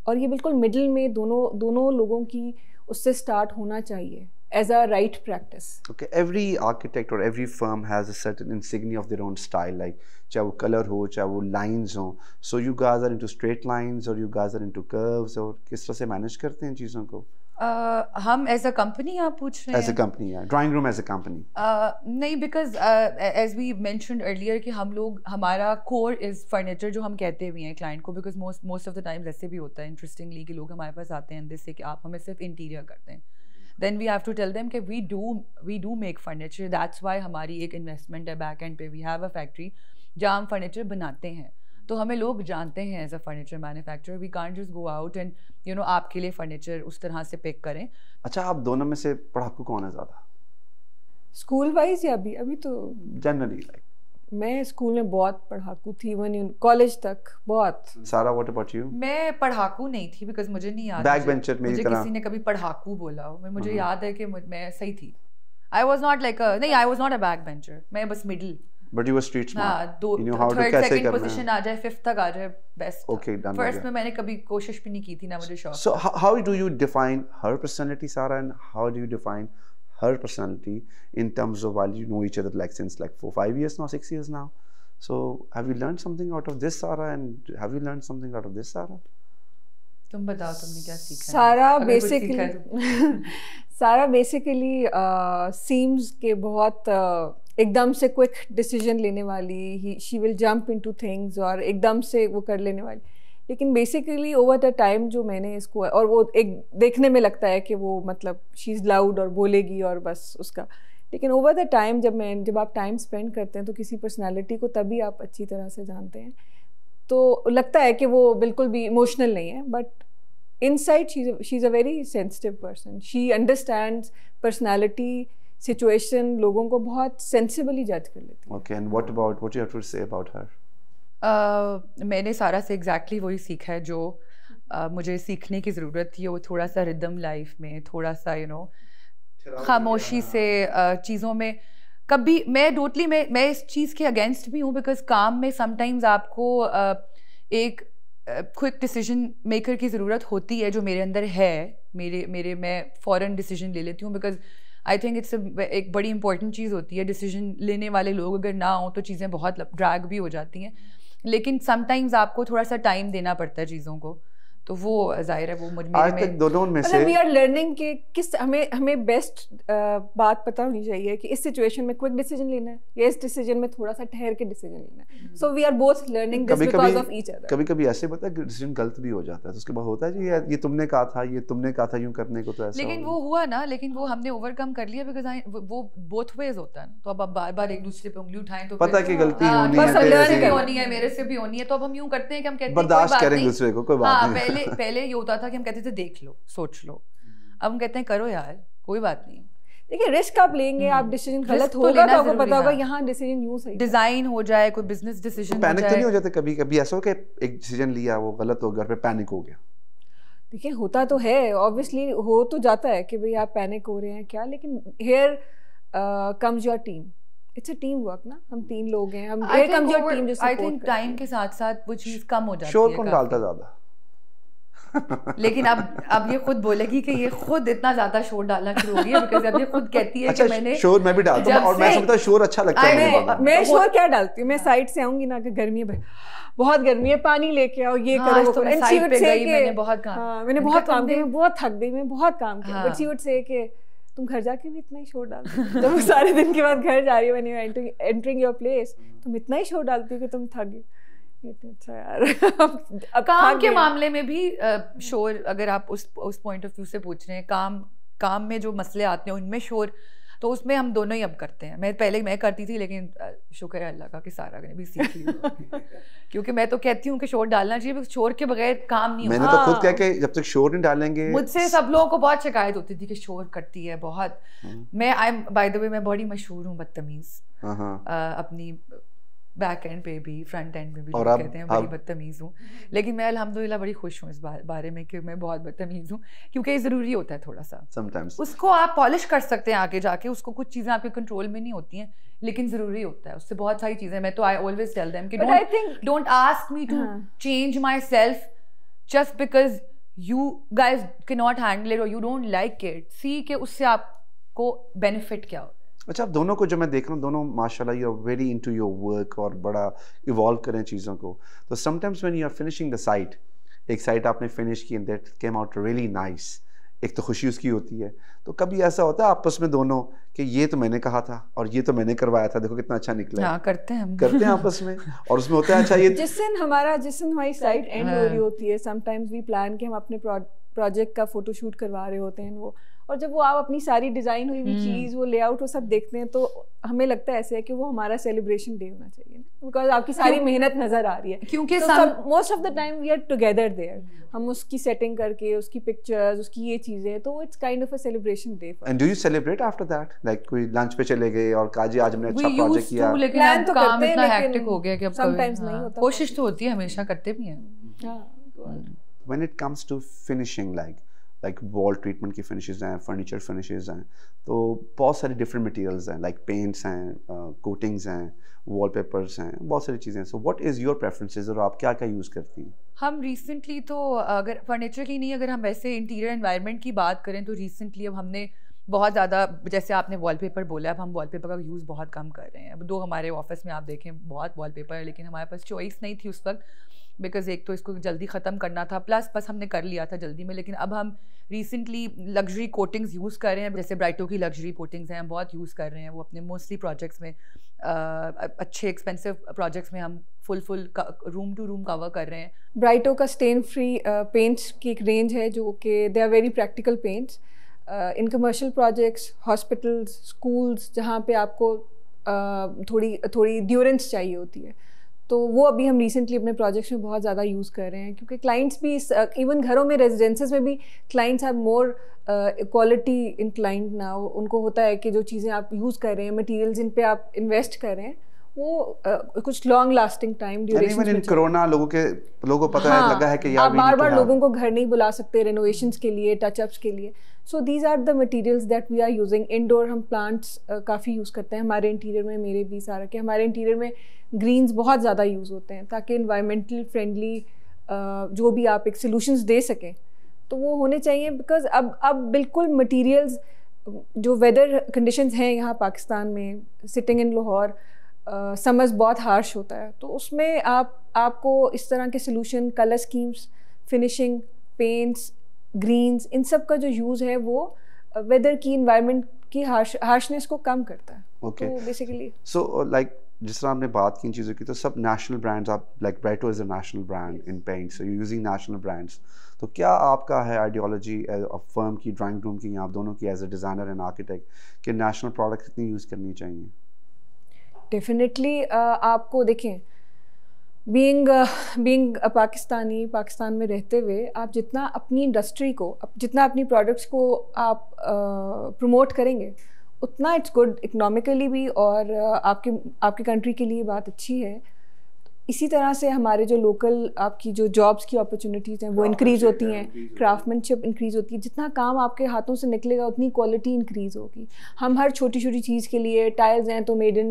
और ये बिल्कुल मिडिल में दोनों दोनों लोगों की उससे स्टार्ट होना चाहिए as a right practice okay every architect और every firm has a certain of of their style like चाहे वो कलर हो चाहे वो लाइंस हो so you guys are into straight lines और you guys are into curves और किस तरह से मैनेज करते हैं चीज़ों को हम एज अ कंपनी आप पूछ रहे हैं as a company drawing room as a company नहीं because as we mention earlier कि हम लोग हमारा कोर इज़ फर्नीचर जो हम कहते भी हैं क्लाइंट को because most most of the time ऐसे भी होता है इंटरेस्टिंगली कि लोग हमारे पास आते हैं जिससे कि आप हमें सिर्फ इंटीरियर करते हैं then we have to tell them कि we do we do make furniture that's why हमारी एक इन्वेस्टमेंट है बैक एंड पे वी हैव अ फैक्ट्री जहाँ हम फर्नीचर बनाते हैं तो हमें लोग जानते हैं as a furniture manufacturer we can't just go out and you know आपके लिए फर्नीचर उस तरह से पिक करें अच्छा आप दोनों में से पढ़ाकू कौन है ज़्यादा स्कूल वाइज या अभी अभी तो जनरली लाइक मैं स्कूल में बहुत पढ़ाकू थी वन कॉलेज तक बहुत सारा व्हाट अबाउट यू मैं पढ़ाकू नहीं थी बिकॉज मुझे नहीं याद बैक बेंचर मेरी तरह किसी ने कभी पढ़ाकू बोला हो मैं मुझे हम्म। याद है कि मैं सही थी I was not like a नहीं I was not a back bencher मैं बस middle but you were street हाँ, स्मार्ट दो थर्ड सेकंड पोजीशन आ जाए फिफ्थ तक आ जाए बेस्ट ओके डन फर्स्ट में मैंने कभी कोशिश भी नहीं की थी ना मुझे शौक so how do you define her personality Sara and how do you define her personality in terms of while you know each other like since like 4 5 years now 6 years now so have you learn something out of this Sara and have you learn something out of this Sara तुम बताओ तुमने क्या सीखा सारा basically सारा basically seems के बहुत uh, एकदम से क्विक डिसीजन लेने वाली ही she will jump into things और एकदम से वो कर लेने वाली लेकिन बेसिकली ओवर द टाइम जो मैंने इसको और वो एक देखने में लगता है कि वो मतलब शी इज़ लाउड और बोलेगी और बस उसका लेकिन ओवर द टाइम जब मैं जब आप टाइम स्पेंड करते हैं तो किसी पर्सनैलिटी को तभी आप अच्छी तरह से जानते हैं तो लगता है कि वो बिल्कुल भी इमोशनल नहीं है but inside she is a very sensitive person she understand personality situation लोगों को बहुत सेंसिबली जज कर लेती okay and what about what you have to say about her मैंने सारा से एग्जैक्टली exactly वही सीखा है जो uh, मुझे सीखने की ज़रूरत थी वो थोड़ा सा रिदम लाइफ में थोड़ा सा यू नो खामोशी हाँ। से uh, चीज़ों में कभी मैं टोटली मैं मैं इस चीज़ के अगेंस्ट भी हूँ बिकॉज काम में समटाइम्स आपको uh, एक क्विक डिसीजन मेकर की ज़रूरत होती है जो मेरे अंदर है मेरे मेरे मैं फ़ौरन डिसीजन ले लेती हूँ बिकॉज आई थिंक इट्स एक बड़ी इंपॉर्टेंट चीज़ होती है डिसीजन लेने वाले लोग अगर ना हो तो चीज़ें बहुत ड्रैग भी हो जाती हैं लेकिन समटाइम्स आपको थोड़ा सा टाइम देना पड़ता है चीज़ों को तो वो जाहिर है वो मुझ आज तक दोनों में मतलब से वी आर लर्निंग कि किस हमें हमें बेस्ट बात पता होनी चाहिए कि इस सिचुएशन में क्विक डिसीजन लेना है या इस डिसीजन में थोड़ा सा ठहर के डिसीजन लेना है so we are both learning this because of each other कभी कभी ऐसे पता है कि डिसीजन गलत भी हो जाता है तो उसके बाद होता है कि ये तुमने कहा था ये तुमने कहा था यूं करने को तो ऐसा लेकिन वो हुआ ना लेकिन वो हमने ओवरकम कर लिया बिकॉज़ आई वो बोथ वेज होता है तो अब आप बार-बार एक दूसरे पे उंगली उठाएं तो पता है कि तो- गलती हाँ, होनी है मेरे से भी होनी है तो अब हम यूं करते हैं कि हम कहते हैं बर्दाश्त करेंगे दूसरे को कोई बात हाँ, नहीं पहले पहले ये होता था कि हम कहते थे देख लो सोच लो हम्म। अब हम कहते हैं करो यार कोई बात नहीं देखिए रिस्क आप लेंगे आप डिसीजन हम्म। गलत तो होगा तो आपको पता होगा यहाँ डिसीजन यूं सही डिजाइन हो जाए कोई बिजनेस डिसीजन पैनिक तो, तो नहीं हो जाते कभी कभी ऐसा हो कि एक डिसीजन लिया वो गलत हो गया और पैनिक हो गया देखिए होता तो है ऑब्वियसली हो तो जाता है कि भाई आप पैनिक हो रहे हैं क्या लेकिन here comes your team it's a team work ना हम तीन लोग हैं हम आई थिंक टाइम के साथ साथ वो चीज कम हो जाती है शोर कौन डालता ज्यादा लेकिन अब अब ये खुद बोलेगी कि ये खुद इतना ज्यादा शोर डालना शुरू हो गया बिकॉज अब ये खुद कहती है अच्छा, कि मैंने शोर मैं भी डालता हूं और मैं समझता हूं शोर अच्छा लगता है मैं, मैं शोर क्या डालती हूं मैं साइड से आऊंगी ना कि गर्मी है बहुत गर्मी है पानी लेके आओ ये हाँ, करो एंड शी वुड से गई मैंने बहुत काम हाँ, मैंने बहुत काम किया मैं बहुत थक गई मैं बहुत काम किया बट शी वुड से कि तुम घर जाके भी इतना ही शोर डालते हो तुम सारे दिन के बाद घर जा रही हो when you entering your place तुम इतना ही शोर डालती हो कि तुम थक गई अच्छा अब, काम के मामले में भी हम्म। शोर अगर आप उस उस पॉइंट ऑफ व्यू से पूछ रहे हैं काम काम में जो मसले आते हैं उनमें शोर तो उसमें हम दोनों ही अब करते हैं मैं पहले मैं करती थी लेकिन शुक्र है अल्लाह का कि सारा ने भी सीख लिया क्योंकि मैं तो कहती हूँ कि शोर डालना चाहिए शोर के बगैर काम नहीं मैंने हाँ। तो खुद कह के जब तक शोर नहीं डालेंगे मुझसे सब लोगों को बहुत शिकायत होती थी कि शोर करती है बहुत हाँ। मैं आई बाय द वे मैं बड़ी मशहूर हूँ बदतमीज़ हाँ, हाँ। अपनी बैक एंड पे भी फ्रंट एंड पे भी और आप, कहते हैं बड़ी बदतमीज़ हूँ लेकिन मैं अलहमदिल्ला बड़ी खुश हूँ इस बारे में कि मैं बहुत बदतमीज़ हूँ क्योंकि ये ज़रूरी होता है थोड़ा सा Sometimes. उसको आप पॉलिश कर सकते हैं आगे जाके उसको कुछ चीज़ें आपके कंट्रोल में नहीं होती हैं लेकिन ज़रूरी होता है उससे बहुत सारी चीज़ें मैं तो आई ऑलवेज टेल देम कि don't ask me to change myself just because you guys can not handle it और you don't like it see के उससे आपको बेनिफिट क्या होता अच्छा आप दोनों को जो मैं देख रहा हूँ दोनों माशाल्लाह you are very into your work और बड़ा इवॉल्व करें चीज़ों को तो sometimes when you are finishing the site एक साइट आपने फिनिश की and that came out really nice एक तो खुशी उसकी होती है तो कभी ऐसा होता है आपस में दोनों कि ये तो मैंने कहा था और ये तो मैंने करवाया था देखो कितना अच्छा निकला हाँ, करते हैं हम करते हैं आपस में और उसमें होता है अच्छा ये जिस दिन हमारा जिस दिन हमारी साइट एंड हो रही हाँ। होती है समटाइम्स वी प्लान कि हम अपने प्रोजेक्ट का फ़ोटोशूट करवा रहे होते हैं वो और जब वो आप अपनी सारी डिज़ाइन हुई हुई हम्म। चीज़ वो लेआउट वो सब देखते हैं तो हमें लगता है ऐसे है कि वो हमारा सेलिब्रेशन डे होना चाहिए बिकॉज आपकी सारी मेहनत नज़र आ रही है क्योंकि most of the time we are together there हम उसकी सेटिंग करके उसकी पिक्चर्स उसकी ये चीज़ें तो it's kind of a celebration day and do you celebrate after that like कोई लंच पे चले गए और काजी आज हमने अच्छा प्रोजेक्ट किया तो लेकिन अब तो काम इतना हैक्टिक हो गया कि अब समटाइम्स नहीं हाँ। होता कोशिश तो होती है हमेशा करते भी हैं हां when it comes to finishing like like wall treatment की फिनिशेज हैं फर्नीचर फिनिशेज हैं तो बहुत सारे डिफरेंट मटीरियल हैं लाइक पेंट्स हैं कोटिंग्स uh, हैं वॉल पेपर्स हैं बहुत सारी चीज़ें हैं so what is your preferences और आप क्या क्या यूज़ करती हैं हम रिसेंटली तो अगर फर्नीचर की नहीं अगर हम वैसे इंटीरियर इन्वायरमेंट की बात करें तो रिसेंटली अब हमने बहुत ज़्यादा जैसे आपने वॉलपेपर बोला अब हम वॉलपेपर का यूज़ बहुत कम कर रहे हैं अब दो हमारे ऑफिस में आप देखें बहुत वॉलपेपर है लेकिन हमारे पास चॉइस नहीं थी उस वक्त बिकॉज़ एक तो इसको जल्दी ख़त्म करना था प्लस बस हमने कर लिया था जल्दी में लेकिन अब हम रिसेंटली लग्जरी कोटिंग्स यूज़ कर रहे हैं जैसे ब्राइटो की लग्जरी कोटिंग्स हैं हम बहुत यूज़ कर रहे हैं वो अपने मोस्टली प्रोजेक्ट्स में आ, अच्छे एक्सपेंसिव प्रोजेक्ट्स में हम full full room to room cover कर रहे हैं ब्राइटो का स्टेन फ्री पेंट्स की एक रेंज है जो कि they are very practical paints in commercial projects hospitals schools जहाँ पे आपको uh, थोड़ी थोड़ी ड्यूरेंस चाहिए होती है तो वो अभी हम रिसेंटली अपने प्रोजेक्ट्स में बहुत ज़्यादा यूज़ कर रहे हैं क्योंकि क्लाइंट्स भी इवन घरों में रेजिडेंसेज में भी clients have more quality in client ना उनको होता है कि जो चीज़ें आप यूज़ कर रहे हैं मटीरियल जिन पे आप इन्वेस्ट कर रहे हैं वो uh, कुछ long lasting time duration corona लोगों के लोगों को पता हाँ, लगा है कि यार आप बार बार हाँ। लोगों को घर नहीं बुला सकते रेनोवेशन के लिए टचअप्स के लिए so these are the materials that we are using indoor हम प्लांट्स काफ़ी यूज़ करते हैं हमारे इंटीरियर में मेरे भी सारा के हमारे इंटीरियर में ग्रीन्स बहुत ज़्यादा यूज़ होते हैं ताकि इन्वायरमेंटल फ्रेंडली जो भी आप एक सोल्यूशंस दे सकें तो वो होने चाहिए बिकॉज अब अब बिल्कुल मटीरियल्स जो वेदर कंडीशंस हैं यहाँ पाकिस्तान में सिटिंग इन लाहौर समर्स बहुत हार्श होता है तो उसमें आप आपको इस तरह के solution colour schemes finishing paints greens इन सब का जो यूज़ है वो वेदर uh, की इन्वायरमेंट की हार्शनेस को कम करता है ओके बेसिकली सो लाइक जिस तरह आपने बात की इन चीज़ों की तो सब नेशनल ब्रांड्स आप like Brighto is a national brand in paint so using national brands तो क्या आपका है आइडियोलॉजी फर्म uh, की ड्राइंग रूम की आप दोनों की as a designer and architect कि नेशनल प्रोडक्ट कितनी यूज़ करनी चाहिए डेफिनेटली uh, आपको देखें बींग बींग पाकिस्तानी पाकिस्तान में रहते हुए आप जितना अपनी इंडस्ट्री को जितना अपनी प्रोडक्ट्स को आप प्रमोट uh, करेंगे उतना इट्स गुड इकोनॉमिकली भी और uh, आपके आपके कंट्री के लिए बात अच्छी है इसी तरह से हमारे जो लोकल आपकी जो जॉब्स की अपॉर्चुनिटीज़ हैं वो इंक्रीज़ होती हैं क्राफ्टमैनशिप इंक्रीज़ होती है जितना काम आपके हाथों से निकलेगा उतनी क्वालिटी इंक्रीज़ होगी हम हर छोटी छोटी चीज़ के लिए टाइल्स हैं तो made in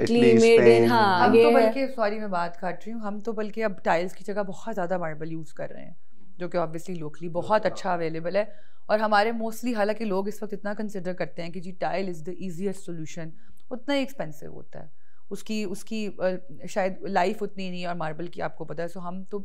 Italy made in हाँ ये तो बल्कि सॉरी मैं बात काट रही हूँ हम तो बल्कि अब टाइल्स की जगह बहुत ज़्यादा मार्बल यूज़ कर रहे हैं जो कि ऑब्वियसली लोकली बहुत अच्छा अवेलेबल है और हमारे मोस्टली हालांकि लोग इस वक्त इतना कंसिडर करते हैं कि जी tile is the easiest solution उतना ही एक्सपेंसिव होता है उसकी उसकी शायद लाइफ उतनी नहीं और मार्बल की आपको पता है सो हम तो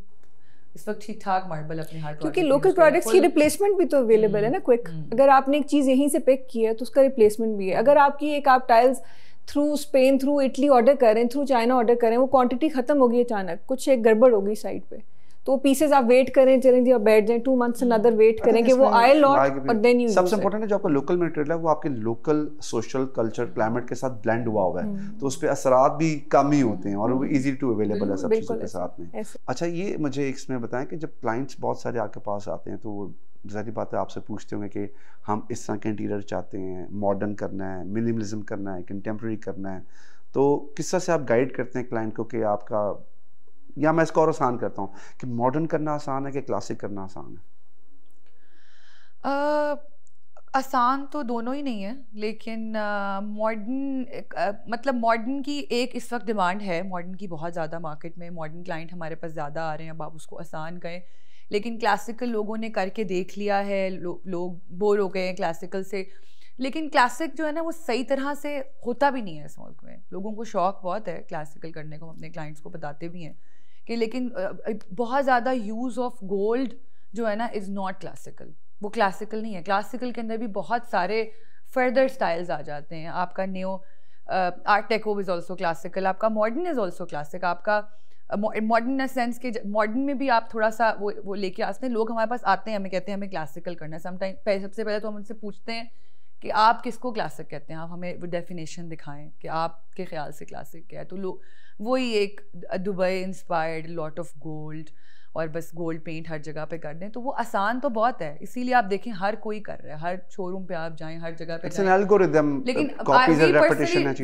इस वक्त ठीक ठाक मार्बल अपने हाथ क्योंकि लोकल प्रोडक्ट्स की रिप्लेसमेंट भी तो अवेलेबल है ना क्विक hmm, hmm. अगर आपने एक चीज़ यहीं से पिक की है तो उसका रिप्लेसमेंट भी है अगर आपकी एक आप tiles through Spain through Italy order करें थ्रू चाइना ऑर्डर करें वो क्वांटिटी खत्म होगी अचानक कुछ एक गड़बड़ होगी साइड पे तो पीसेज आप वेट करें चलें जी आप बैठ जाएं टू मंथ्स अनदर वेट करें कि वो आए लॉट और देन यू सबसे इंपॉर्टेंट है जो आपका लोकल मटेरियल है वो आपके लोकल सोशल कल्चर क्लाइमेट के साथ ब्लेंड हुआ हुआ है hmm. तो उस पर असरात भी कम ही होते हैं और वो इजी टू अवेलेबल है सब चीज़ों के साथ में अच्छा ये मुझे इसमें बताएं कि जब क्लाइंट्स बहुत सारे आपके पास आते हैं तो वो जारी बात है आपसे पूछते होंगे कि हम इस तरह के इंटीरियर चाहते हैं मॉडर्न करना है मिनिमलिज्म करना है कंटेम्प्रेरी करना है तो किस तरह से आप गाइड करते हैं क्लाइंट को कि आपका या मैं इसको और आसान करता हूँ कि मॉडर्न करना आसान है कि क्लासिक करना आसान है आसान तो दोनों ही नहीं है लेकिन मॉडर्न मतलब मॉडर्न की एक इस वक्त डिमांड है मॉडर्न की बहुत ज़्यादा मार्केट में मॉडर्न क्लाइंट हमारे पास ज़्यादा आ रहे हैं अब आप उसको आसान कहें लेकिन क्लासिकल लोगों ने करके देख लिया है लो, लोग बोर हो गए हैं क्लासिकल से लेकिन क्लासिक जो है ना वो सही तरह से होता भी नहीं है इस मुल्क में लोगों को शौक बहुत है क्लासिकल करने को अपने क्लाइंट्स को बताते भी हैं कि लेकिन बहुत ज़्यादा यूज़ ऑफ गोल्ड जो है ना इज़ नॉट क्लासिकल वो क्लासिकल नहीं है क्लासिकल के अंदर भी बहुत सारे फर्दर स्टाइल्स आ जाते हैं आपका new art deco is also classical आपका मॉडर्न इज़ ऑल्सो क्लासिक आपका मॉडर्न इन सेंस के मॉडर्न में भी आप थोड़ा सा वो वो लेके आते हैं लोग हमारे पास आते हैं हमें कहते हैं हमें क्लासिकल करना है समटाइम सबसे पहले तो हम उनसे पूछते हैं कि आप किसको क्लासिक कहते हैं आप हमें डेफिनेशन दिखाएं कि आपके ख्याल से क्लासिक क्या है तो लोग वही एक Dubai inspired lot of gold और बस गोल्ड पेंट हर जगह पे कर दें तो वो आसान तो बहुत है इसीलिए आप देखें हर कोई कर रहा है हर शोरूम पे आप जाएं हर जगह पे uh, लेकिन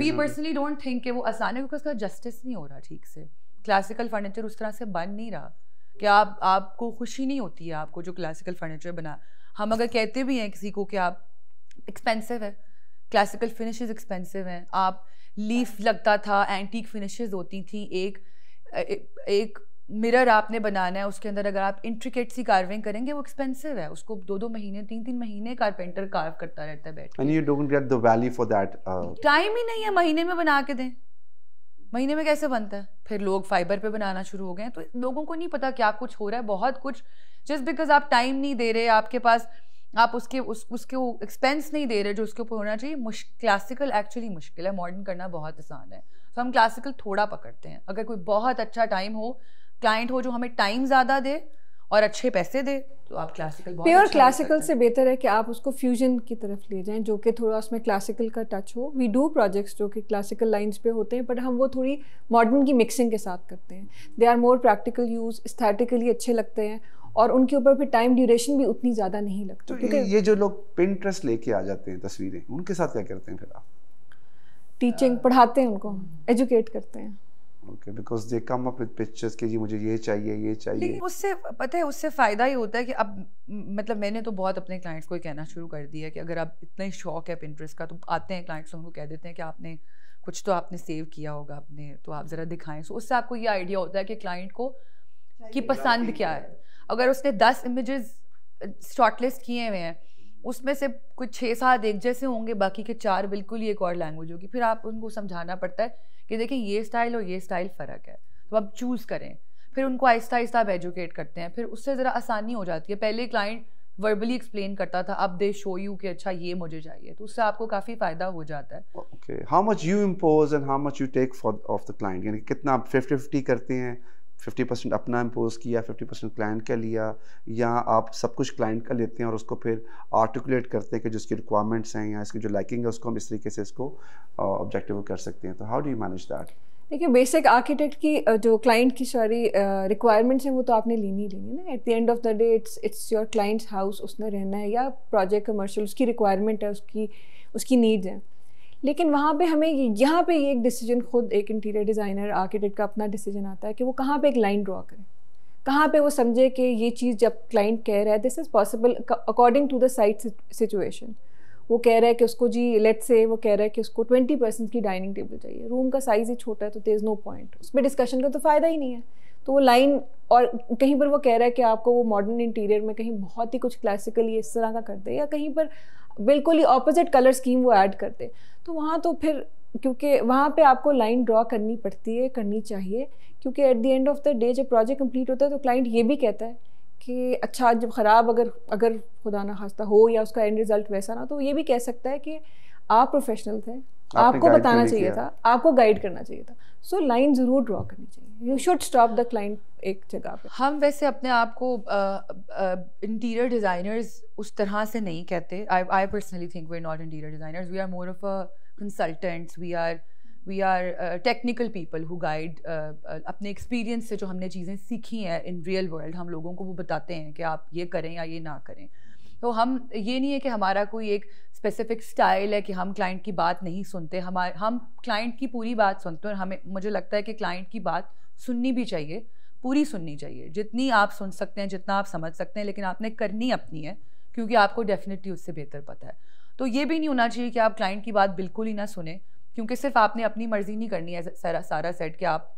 वी पर्सनली डोंट थिंक वो आसान है क्योंकि उसका जस्टिस नहीं हो रहा ठीक से क्लासिकल फर्नीचर उस तरह से बन नहीं रहा कि आप आपको खुशी नहीं होती है आपको जो क्लासिकल फर्नीचर बना हम अगर कहते भी हैं किसी को कि आप एक्सपेंसिव है क्लासिकल फिनिशेस एक्सपेंसिव हैं आप लीफ लगता था एंटीक फिनिशेस होती थी एक एक मिरर आपने बनाना है उसके अंदर अगर आप इंट्रिकेट सी कार्विंग करेंगे वो एक्सपेंसिव है उसको दो दो महीने तीन तीन महीने कारपेंटर कार्व करता रहता है बैठ and you don't get the value for that time ही नहीं है महीने में बना के दें महीने में कैसे बनता है फिर लोग फाइबर पे बनाना शुरू हो गए तो लोगों को नहीं पता क्या कुछ हो रहा है बहुत कुछ जस्ट बिकॉज आप टाइम नहीं दे रहे आपके पास आप उसके उस उसके एक्सपेंस नहीं दे रहे जो उसके ऊपर होना चाहिए मुश क्लासिकल एक्चुअली मुश्किल है मॉडर्न करना बहुत आसान है तो हम क्लासिकल थोड़ा पकड़ते हैं अगर कोई बहुत अच्छा टाइम हो क्लाइंट हो जो हमें टाइम ज़्यादा दे और अच्छे पैसे दे तो आप क्लासिकल प्योर अच्छा क्लासिकल से बेहतर है कि आप उसको फ्यूजन की तरफ ले जाएं जो कि थोड़ा उसमें क्लासिकल का टच हो वी डू प्रोजेक्ट्स जो कि क्लासिकल लाइंस पे होते हैं बट हम वो थोड़ी मॉडर्न की मिक्सिंग के साथ करते हैं they are more practical use aesthetically अच्छे लगते हैं और उनके ऊपर फिर टाइम ड्यूरेशन भी उतनी ज़्यादा नहीं लगती तो ये जो लोग पिंट्रेस्ट लेके आ जाते हैं तस्वीरें उनके साथ क्या करते हैं फिर आप टीचिंग uh, पढ़ाते हैं उनको एजुकेट करते हैं okay because they come up with pictures कि जी मुझे ये चाहिए ये चाहिए लेकिन उससे पता है उससे फ़ायदा ही होता है कि अब मतलब मैंने तो बहुत अपने क्लाइंट्स को कहना शुरू कर दिया कि अगर आप इतना ही शौक है पिंट्रेस्ट का तो आते हैं क्लाइंट्स उनको कह देते हैं कि आपने कुछ तो आपने सेव किया होगा आपने तो आप ज़रा दिखाएं सो उससे आपको ये आइडिया होता है कि क्लाइंट को कि पसंद क्या है अगर उसने दस इमेजेस शॉर्टलिस्ट किए हुए हैं उसमें से कुछ छः सात एक जैसे होंगे बाकी के चार बिल्कुल ही एक और लैंग्वेज होगी फिर आप उनको समझाना पड़ता है कि देखें ये स्टाइल और ये स्टाइल फ़र्क है तो आप चूज़ करें फिर उनको आहिस्ता आहिस्ता आप एजुकेट करते हैं फिर उससे ज़रा आसानी हो जाती है पहले क्लाइंट वर्बली एक्सप्लेन करता था अब दे शो यू कि अच्छा ये मुझे चाहिए तो उससे आपको काफ़ी फ़ायदा हो जाता है okay how much you impose and how much you take off the client यानी कितना आप फिफ्टी फिफ्टी करते हैं फिफ्टी परसेंट अपना इम्पोज किया फिफ्टी परसेंट क्लाइंट का लिया या आप सब कुछ क्लाइंट का लेते हैं और उसको फिर आर्टिकुलेट करते हैं कि जिसकी रिक्वायरमेंट्स हैं या इसकी जो लाइकिंग है उसको हम इस तरीके से इसको ऑब्जेक्टिव कर सकते हैं तो how do you manage that देखिए बेसिक आर्किटेक्ट की जो क्लाइंट की सारी रिक्वायरमेंट्स हैं वो तो आपने लेनी ही लेनी है ना at the end of the day it's it's your client's house उसने रहना है या प्रोजेक्ट कमर्शियल उसकी रिक्वायरमेंट है उसकी उसकी नीड्स हैं लेकिन वहाँ पे हमें यहाँ पे ये एक डिसीजन खुद एक इंटीरियर डिज़ाइनर आर्किटेक्ट का अपना डिसीजन आता है कि वो कहाँ पे एक लाइन ड्रॉ करें कहाँ पे वो समझे कि ये चीज़ जब क्लाइंट कह रहा है this is possible according to the site situation वो कह रहा है कि उसको जी लेट से वो कह रहा है कि उसको ट्वेंटी परसेंट की डाइनिंग टेबल चाहिए रूम का साइज़ ही छोटा है तो देर इज़ नो पॉइंट उस पर डिस्कशन का तो फ़ायदा ही नहीं है तो वो लाइन और कहीं पर वो कह रहा है कि आपको वो मॉडर्न इंटीरियर में कहीं बहुत ही कुछ क्लासिकली इस तरह का करते या कहीं पर बिल्कुल ही ऑपोजिट कलर स्कीम वो ऐड करते तो वहाँ तो फिर क्योंकि वहाँ पे आपको लाइन ड्रॉ करनी पड़ती है करनी चाहिए क्योंकि at the end of the day जब प्रोजेक्ट कंप्लीट होता है तो क्लाइंट ये भी कहता है कि अच्छा जब ख़राब अगर अगर खुदा ना खास्ता हो या उसका एंड रिज़ल्ट वैसा ना तो ये भी कह सकता है कि आप प्रोफेशनल थे आपको बताना चाहिए था आपको गाइड करना चाहिए था सो लाइन ज़रूर ड्रॉ करनी चाहिए you should stop the client एक जगह पे हम वैसे अपने आप को इंटीरियर डिज़ाइनर्स उस तरह से नहीं कहते I personally think we are not interior designers we are more of a consultants we are we are technical people who guide अपने एक्सपीरियंस से जो हमने चीज़ें सीखी हैं इन रियल वर्ल्ड हम लोगों को वो बताते हैं कि आप ये करें या ये ना करें तो हम ये नहीं है कि हमारा कोई एक स्पेसिफिक स्टाइल है कि हम क्लाइंट की बात नहीं सुनते हमारे हम क्लाइंट की पूरी बात सुनते हैं और हमें मुझे लगता है कि क्लाइंट की बात सुननी भी चाहिए पूरी सुननी चाहिए जितनी आप सुन सकते हैं जितना आप समझ सकते हैं लेकिन आपने करनी अपनी है क्योंकि आपको डेफिनेटली उससे बेहतर पता है तो ये भी नहीं होना चाहिए कि आप क्लाइंट की बात बिल्कुल ही ना सुने क्योंकि सिर्फ आपने अपनी मर्ज़ी नहीं करनी है सारा सारा सेट कि आप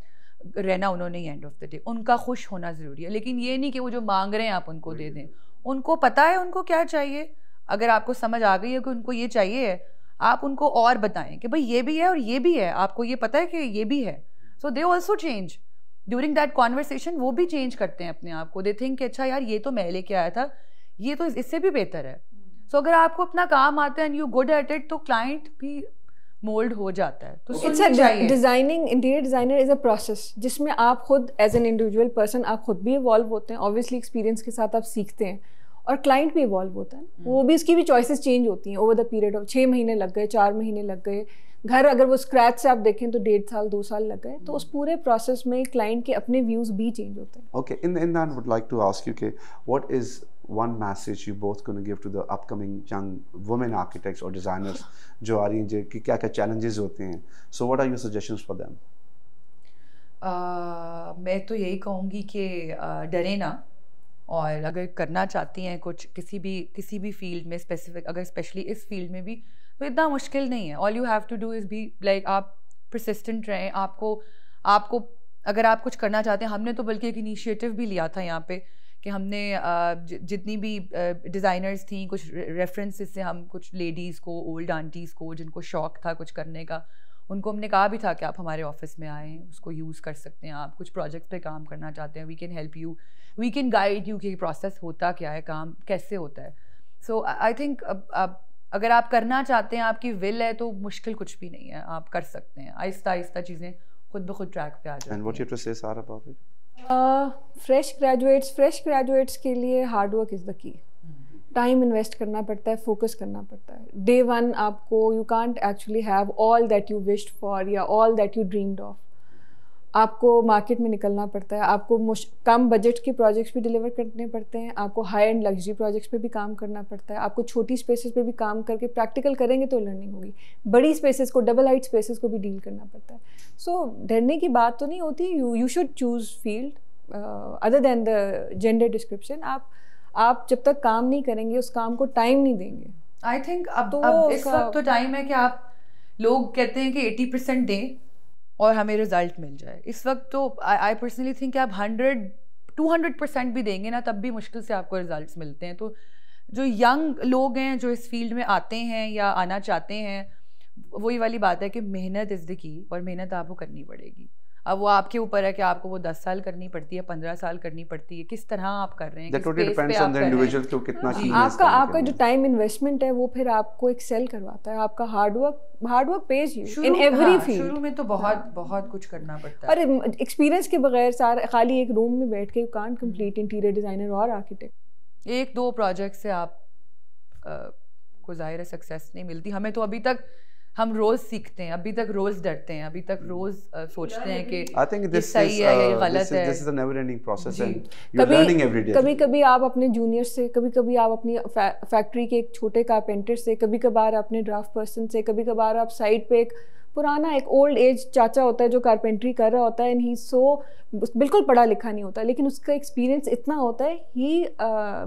रहना उन्होंने एंड ऑफ द डे उनका खुश होना ज़रूरी है लेकिन ये नहीं कि वो जो मांग रहे हैं आप उनको दे दें उनको पता है उनको क्या चाहिए अगर आपको समझ आ गई है कि उनको ये चाहिए है आप उनको और बताएं कि भाई ये भी है और ये भी है आपको ये पता है कि ये भी है so they also change during that conversation वो भी चेंज करते हैं अपने आप को दे थिंक कि अच्छा यार ये तो मैं लेके आया था ये तो इससे भी बेहतर है सो हम्म। so, अगर आपको अपना काम आता है and you good at it तो क्लाइंट भी मोल्ड हो जाता है तो designing interior designer is a process जिसमें आप खुद एज एन इंडिविजुअल पर्सन आप खुद भी इवॉल्व होते हैं ऑब्वियसली एक्सपीरियंस के साथ आप सीखते हैं और क्लाइंट भी इवॉल्व होता है hmm. वो भी उसकी भी चॉइसेस चेंज होती हैं ओवर द पीरियड ऑफ छः महीने लग गए चार महीने लग गए घर अगर वो स्क्रैच से आप देखें तो डेढ़ साल दो साल लग गए तो उस hmm. पूरे प्रोसेस में क्लाइंट के अपने व्यूज भी चेंज होते हैं okay in in that would like to ask you के what is one message you both going to give to the upcoming young women architects or designers jo aa rahi हैं जो kya क्या challenges hote hain so what are your suggestions for them uh, मैं तो यही कहूँगी कि uh, डरे ना और अगर करना चाहती हैं कुछ किसी भी किसी भी फील्ड में स्पेसिफिक अगर स्पेशली इस फील्ड में भी तो इतना मुश्किल नहीं है all you have to do is भी लाइक आप प्रसिस्टेंट रहें आपको आपको अगर आप कुछ करना चाहते हैं हमने तो बल्कि एक इनिशिएटिव भी लिया था यहाँ पे कि हमने जितनी भी डिज़ाइनर्स थी कुछ रेफरेंसेस से हम कुछ लेडीज़ को ओल्ड आंटीज़ को जिनको शौक़ था कुछ करने का उनको हमने कहा भी था कि आप हमारे ऑफिस में आएँ उसको यूज़ कर सकते हैं आप कुछ प्रोजेक्ट्स पे काम करना चाहते हैं we can help you we can guide you कि प्रोसेस होता क्या है काम कैसे होता है सो आई थिंक अगर आप करना चाहते हैं आपकी विल है तो मुश्किल कुछ भी नहीं है आप कर सकते हैं आहिस्ता आहिस्ता चीज़ें खुद ब खुद ट्रैक पे आ जाए फ्रेश ग्रेजुएट्स फ्रेश ग्रेजुएट्स के लिए hard work is the key time invest करना पड़ता है फोकस करना पड़ता है डे वन आपको you can't actually have all that you wished for या all that you dreamed of आपको मार्केट में निकलना पड़ता है आपको कम बजट के प्रोजेक्ट्स भी डिलीवर करने पड़ते हैं आपको हाई एंड लग्जरी प्रोजेक्ट्स पे भी काम करना पड़ता है आपको छोटी स्पेसेस पे भी काम करके प्रैक्टिकल करेंगे तो लर्निंग होगी बड़ी स्पेसेस को डबल हाइट स्पेसेस को भी डील करना पड़ता है सो so, डरने की बात तो नहीं होती you you should choose field other than the gender description आप आप जब तक काम नहीं करेंगे उस काम को टाइम नहीं देंगे आई थिंक अब तो अब इस वक्त तो टाइम है कि आप लोग कहते हैं कि एटी परसेंट दें और हमें रिज़ल्ट मिल जाए इस वक्त तो आई पर्सनली थिंक आप हंड्रेड टू हंड्रेड परसेंट भी देंगे ना तब भी मुश्किल से आपको रिज़ल्ट मिलते हैं तो जो यंग लोग हैं जो इस फील्ड में आते हैं या आना चाहते हैं वही वाली बात है कि मेहनत इज़ द की और मेहनत आपको करनी पड़ेगी अब वो आपके ऊपर है कि आपको वो दस साल करनी पड़ती है पंद्रह साल करनी पड़ती है किस तरह आप कर रहे हैं तो आपका आपका जो टाइम इन्वेस्टमेंट है वो फिर आपको एक्सेल करवाता है आपका hard work hard work pays in every field शुरू में तो बहुत हाँ। बहुत कुछ करना पड़ता है अरे एक्सपीरियंस के बगैर सारा खाली एक रूम में बैठ के कान कंप्लीट इंटीरियर डिजाइनर और आर्किटेक्ट एक दो प्रोजेक्ट से आप को ज़ाहिर सक्सेस नहीं मिलती हमें तो अभी तक हम रोज सीखते हैं अभी तक रोज डरते हैं अभी तक hmm. रोज सोचते हैं कि आई थिंक दिस सही है या uh, गलत है this is a never ending process and you are learning every day कभी कभी आप अपने जूनियर से कभी कभी आप अपनी फैक्ट्री के एक छोटे कारपेंटर से कभी कभार अपने ड्राफ्ट पर्सन से कभी कभार आप साइड पे एक पुराना एक ओल्ड एज चाचा होता है जो कारपेंट्री कर रहा होता है एंड ही सो बिल्कुल पढ़ा लिखा नहीं होता लेकिन उसका एक्सपीरियंस इतना होता है ही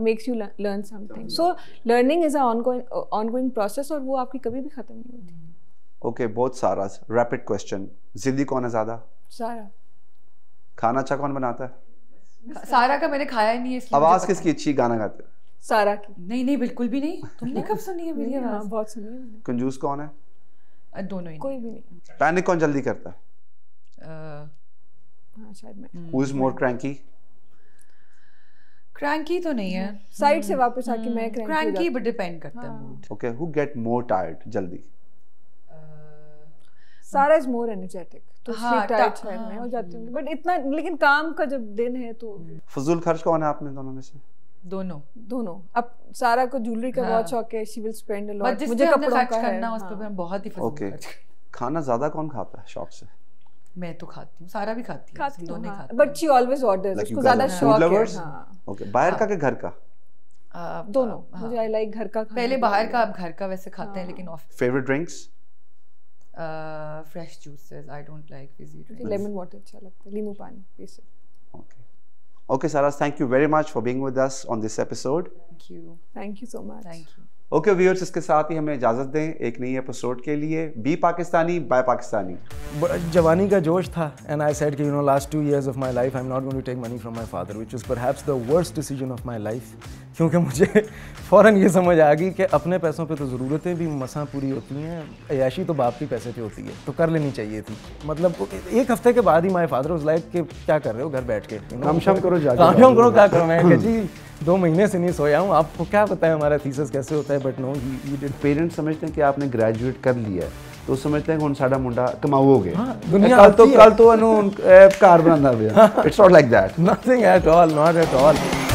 makes you learn something so learning is a ongoing process और वो आपकी कभी भी ख़त्म नहीं होती ओके बहुत सारा रैपिड क्वेश्चन जिद्दी कौन है ज्यादा सारा खाना अच्छा कौन बनाता है सारा का मैंने खाया ही नहीं है आवाज किसकी अच्छी गाना गाते हो सारा की नहीं नहीं बिल्कुल भी नहीं तुमने कब सुनी है मेरी हाँ, आवाज बहुत सुनी है कंजूस कौन है दोनों ही कोई भी नहीं पैनिक कौन जल्दी करता है हाँ, शायद मैं who is more cranky cranky तो नहीं है साइड से वापस आके हम्म, मैं क्रैंकी बट डिपेंड करता है mood okay who get more tired जल्दी सारा इज मोर एनर्जेटिक तो हाँ, टाइट मैं हाँ। हो जाती हूँ बट इतना लेकिन काम का जब दिन है तो फजूल खर्च कौन है दोनों में से दोनों दोनों अब सारा को ज्वेलरी का बहुत हाँ। शौक है she will spend a lot मुझे कपड़ों का करना उस हाँ। बहुत ही फजूल खाना ज्यादा कौन खाता है शौक से मैं तो खाती हूँ सारा भी खाती हूँ दोनों खाती बट शी ऑलवेज ऑर्डर्स उसको ज्यादा शौक है ओके बाहर का के घर का दोनों मुझे आई लाइक घर का पहले बाहर का अब घर का वैसे खाते हैं लेकिन favourite drinks uh, fresh juices. I don't like lemon water अच्छा लगता है नींबू पानी पी सकते Okay, Saras, thank you very much for being with us on this episode. Thank you. Thank you so much. Thank you. Okay viewers इसके साथ ही हमें इजाज़त दें एक नई एपिसोड के लिए बी पाकिस्तानी बाय पाकिस्तानी जवानी का जोश था एंड आई सेड कि you know last two years of my life I am not going to take money from my father which is perhaps the worst decision of my life क्योंकि मुझे फौरन ये समझ आ गई कि अपने पैसों पे तो ज़रूरतें भी मसा पूरी होती हैं अयाशी तो बाप के पैसे पे होती है तो कर लेनी चाहिए थी मतलब एक हफ्ते के बाद ही माई फादर उस लाइक के क्या कर रहे हो घर बैठ के काम शाम करो काम शाम करो क्या करो मैं जी दो महीने से नहीं सोया हूँ आपको क्या पता है हमारा थीसिस कैसे होता है बट नो पेरेंट्स समझते हैं कि आपने ग्रेजुएट कर लिया है तो समझते हैं कि ਹੁਣ साडा मुंडा ਕਮਾਊ ਹੋ ਗਿਆ ਦੁਨੀਆ कल तो ਕੱਲ ਤੋਂ ਇਹਨੂੰ ਘਰ ਬਣਾਉਂਦਾ ਪਿਆ it's not like that nothing at all not at all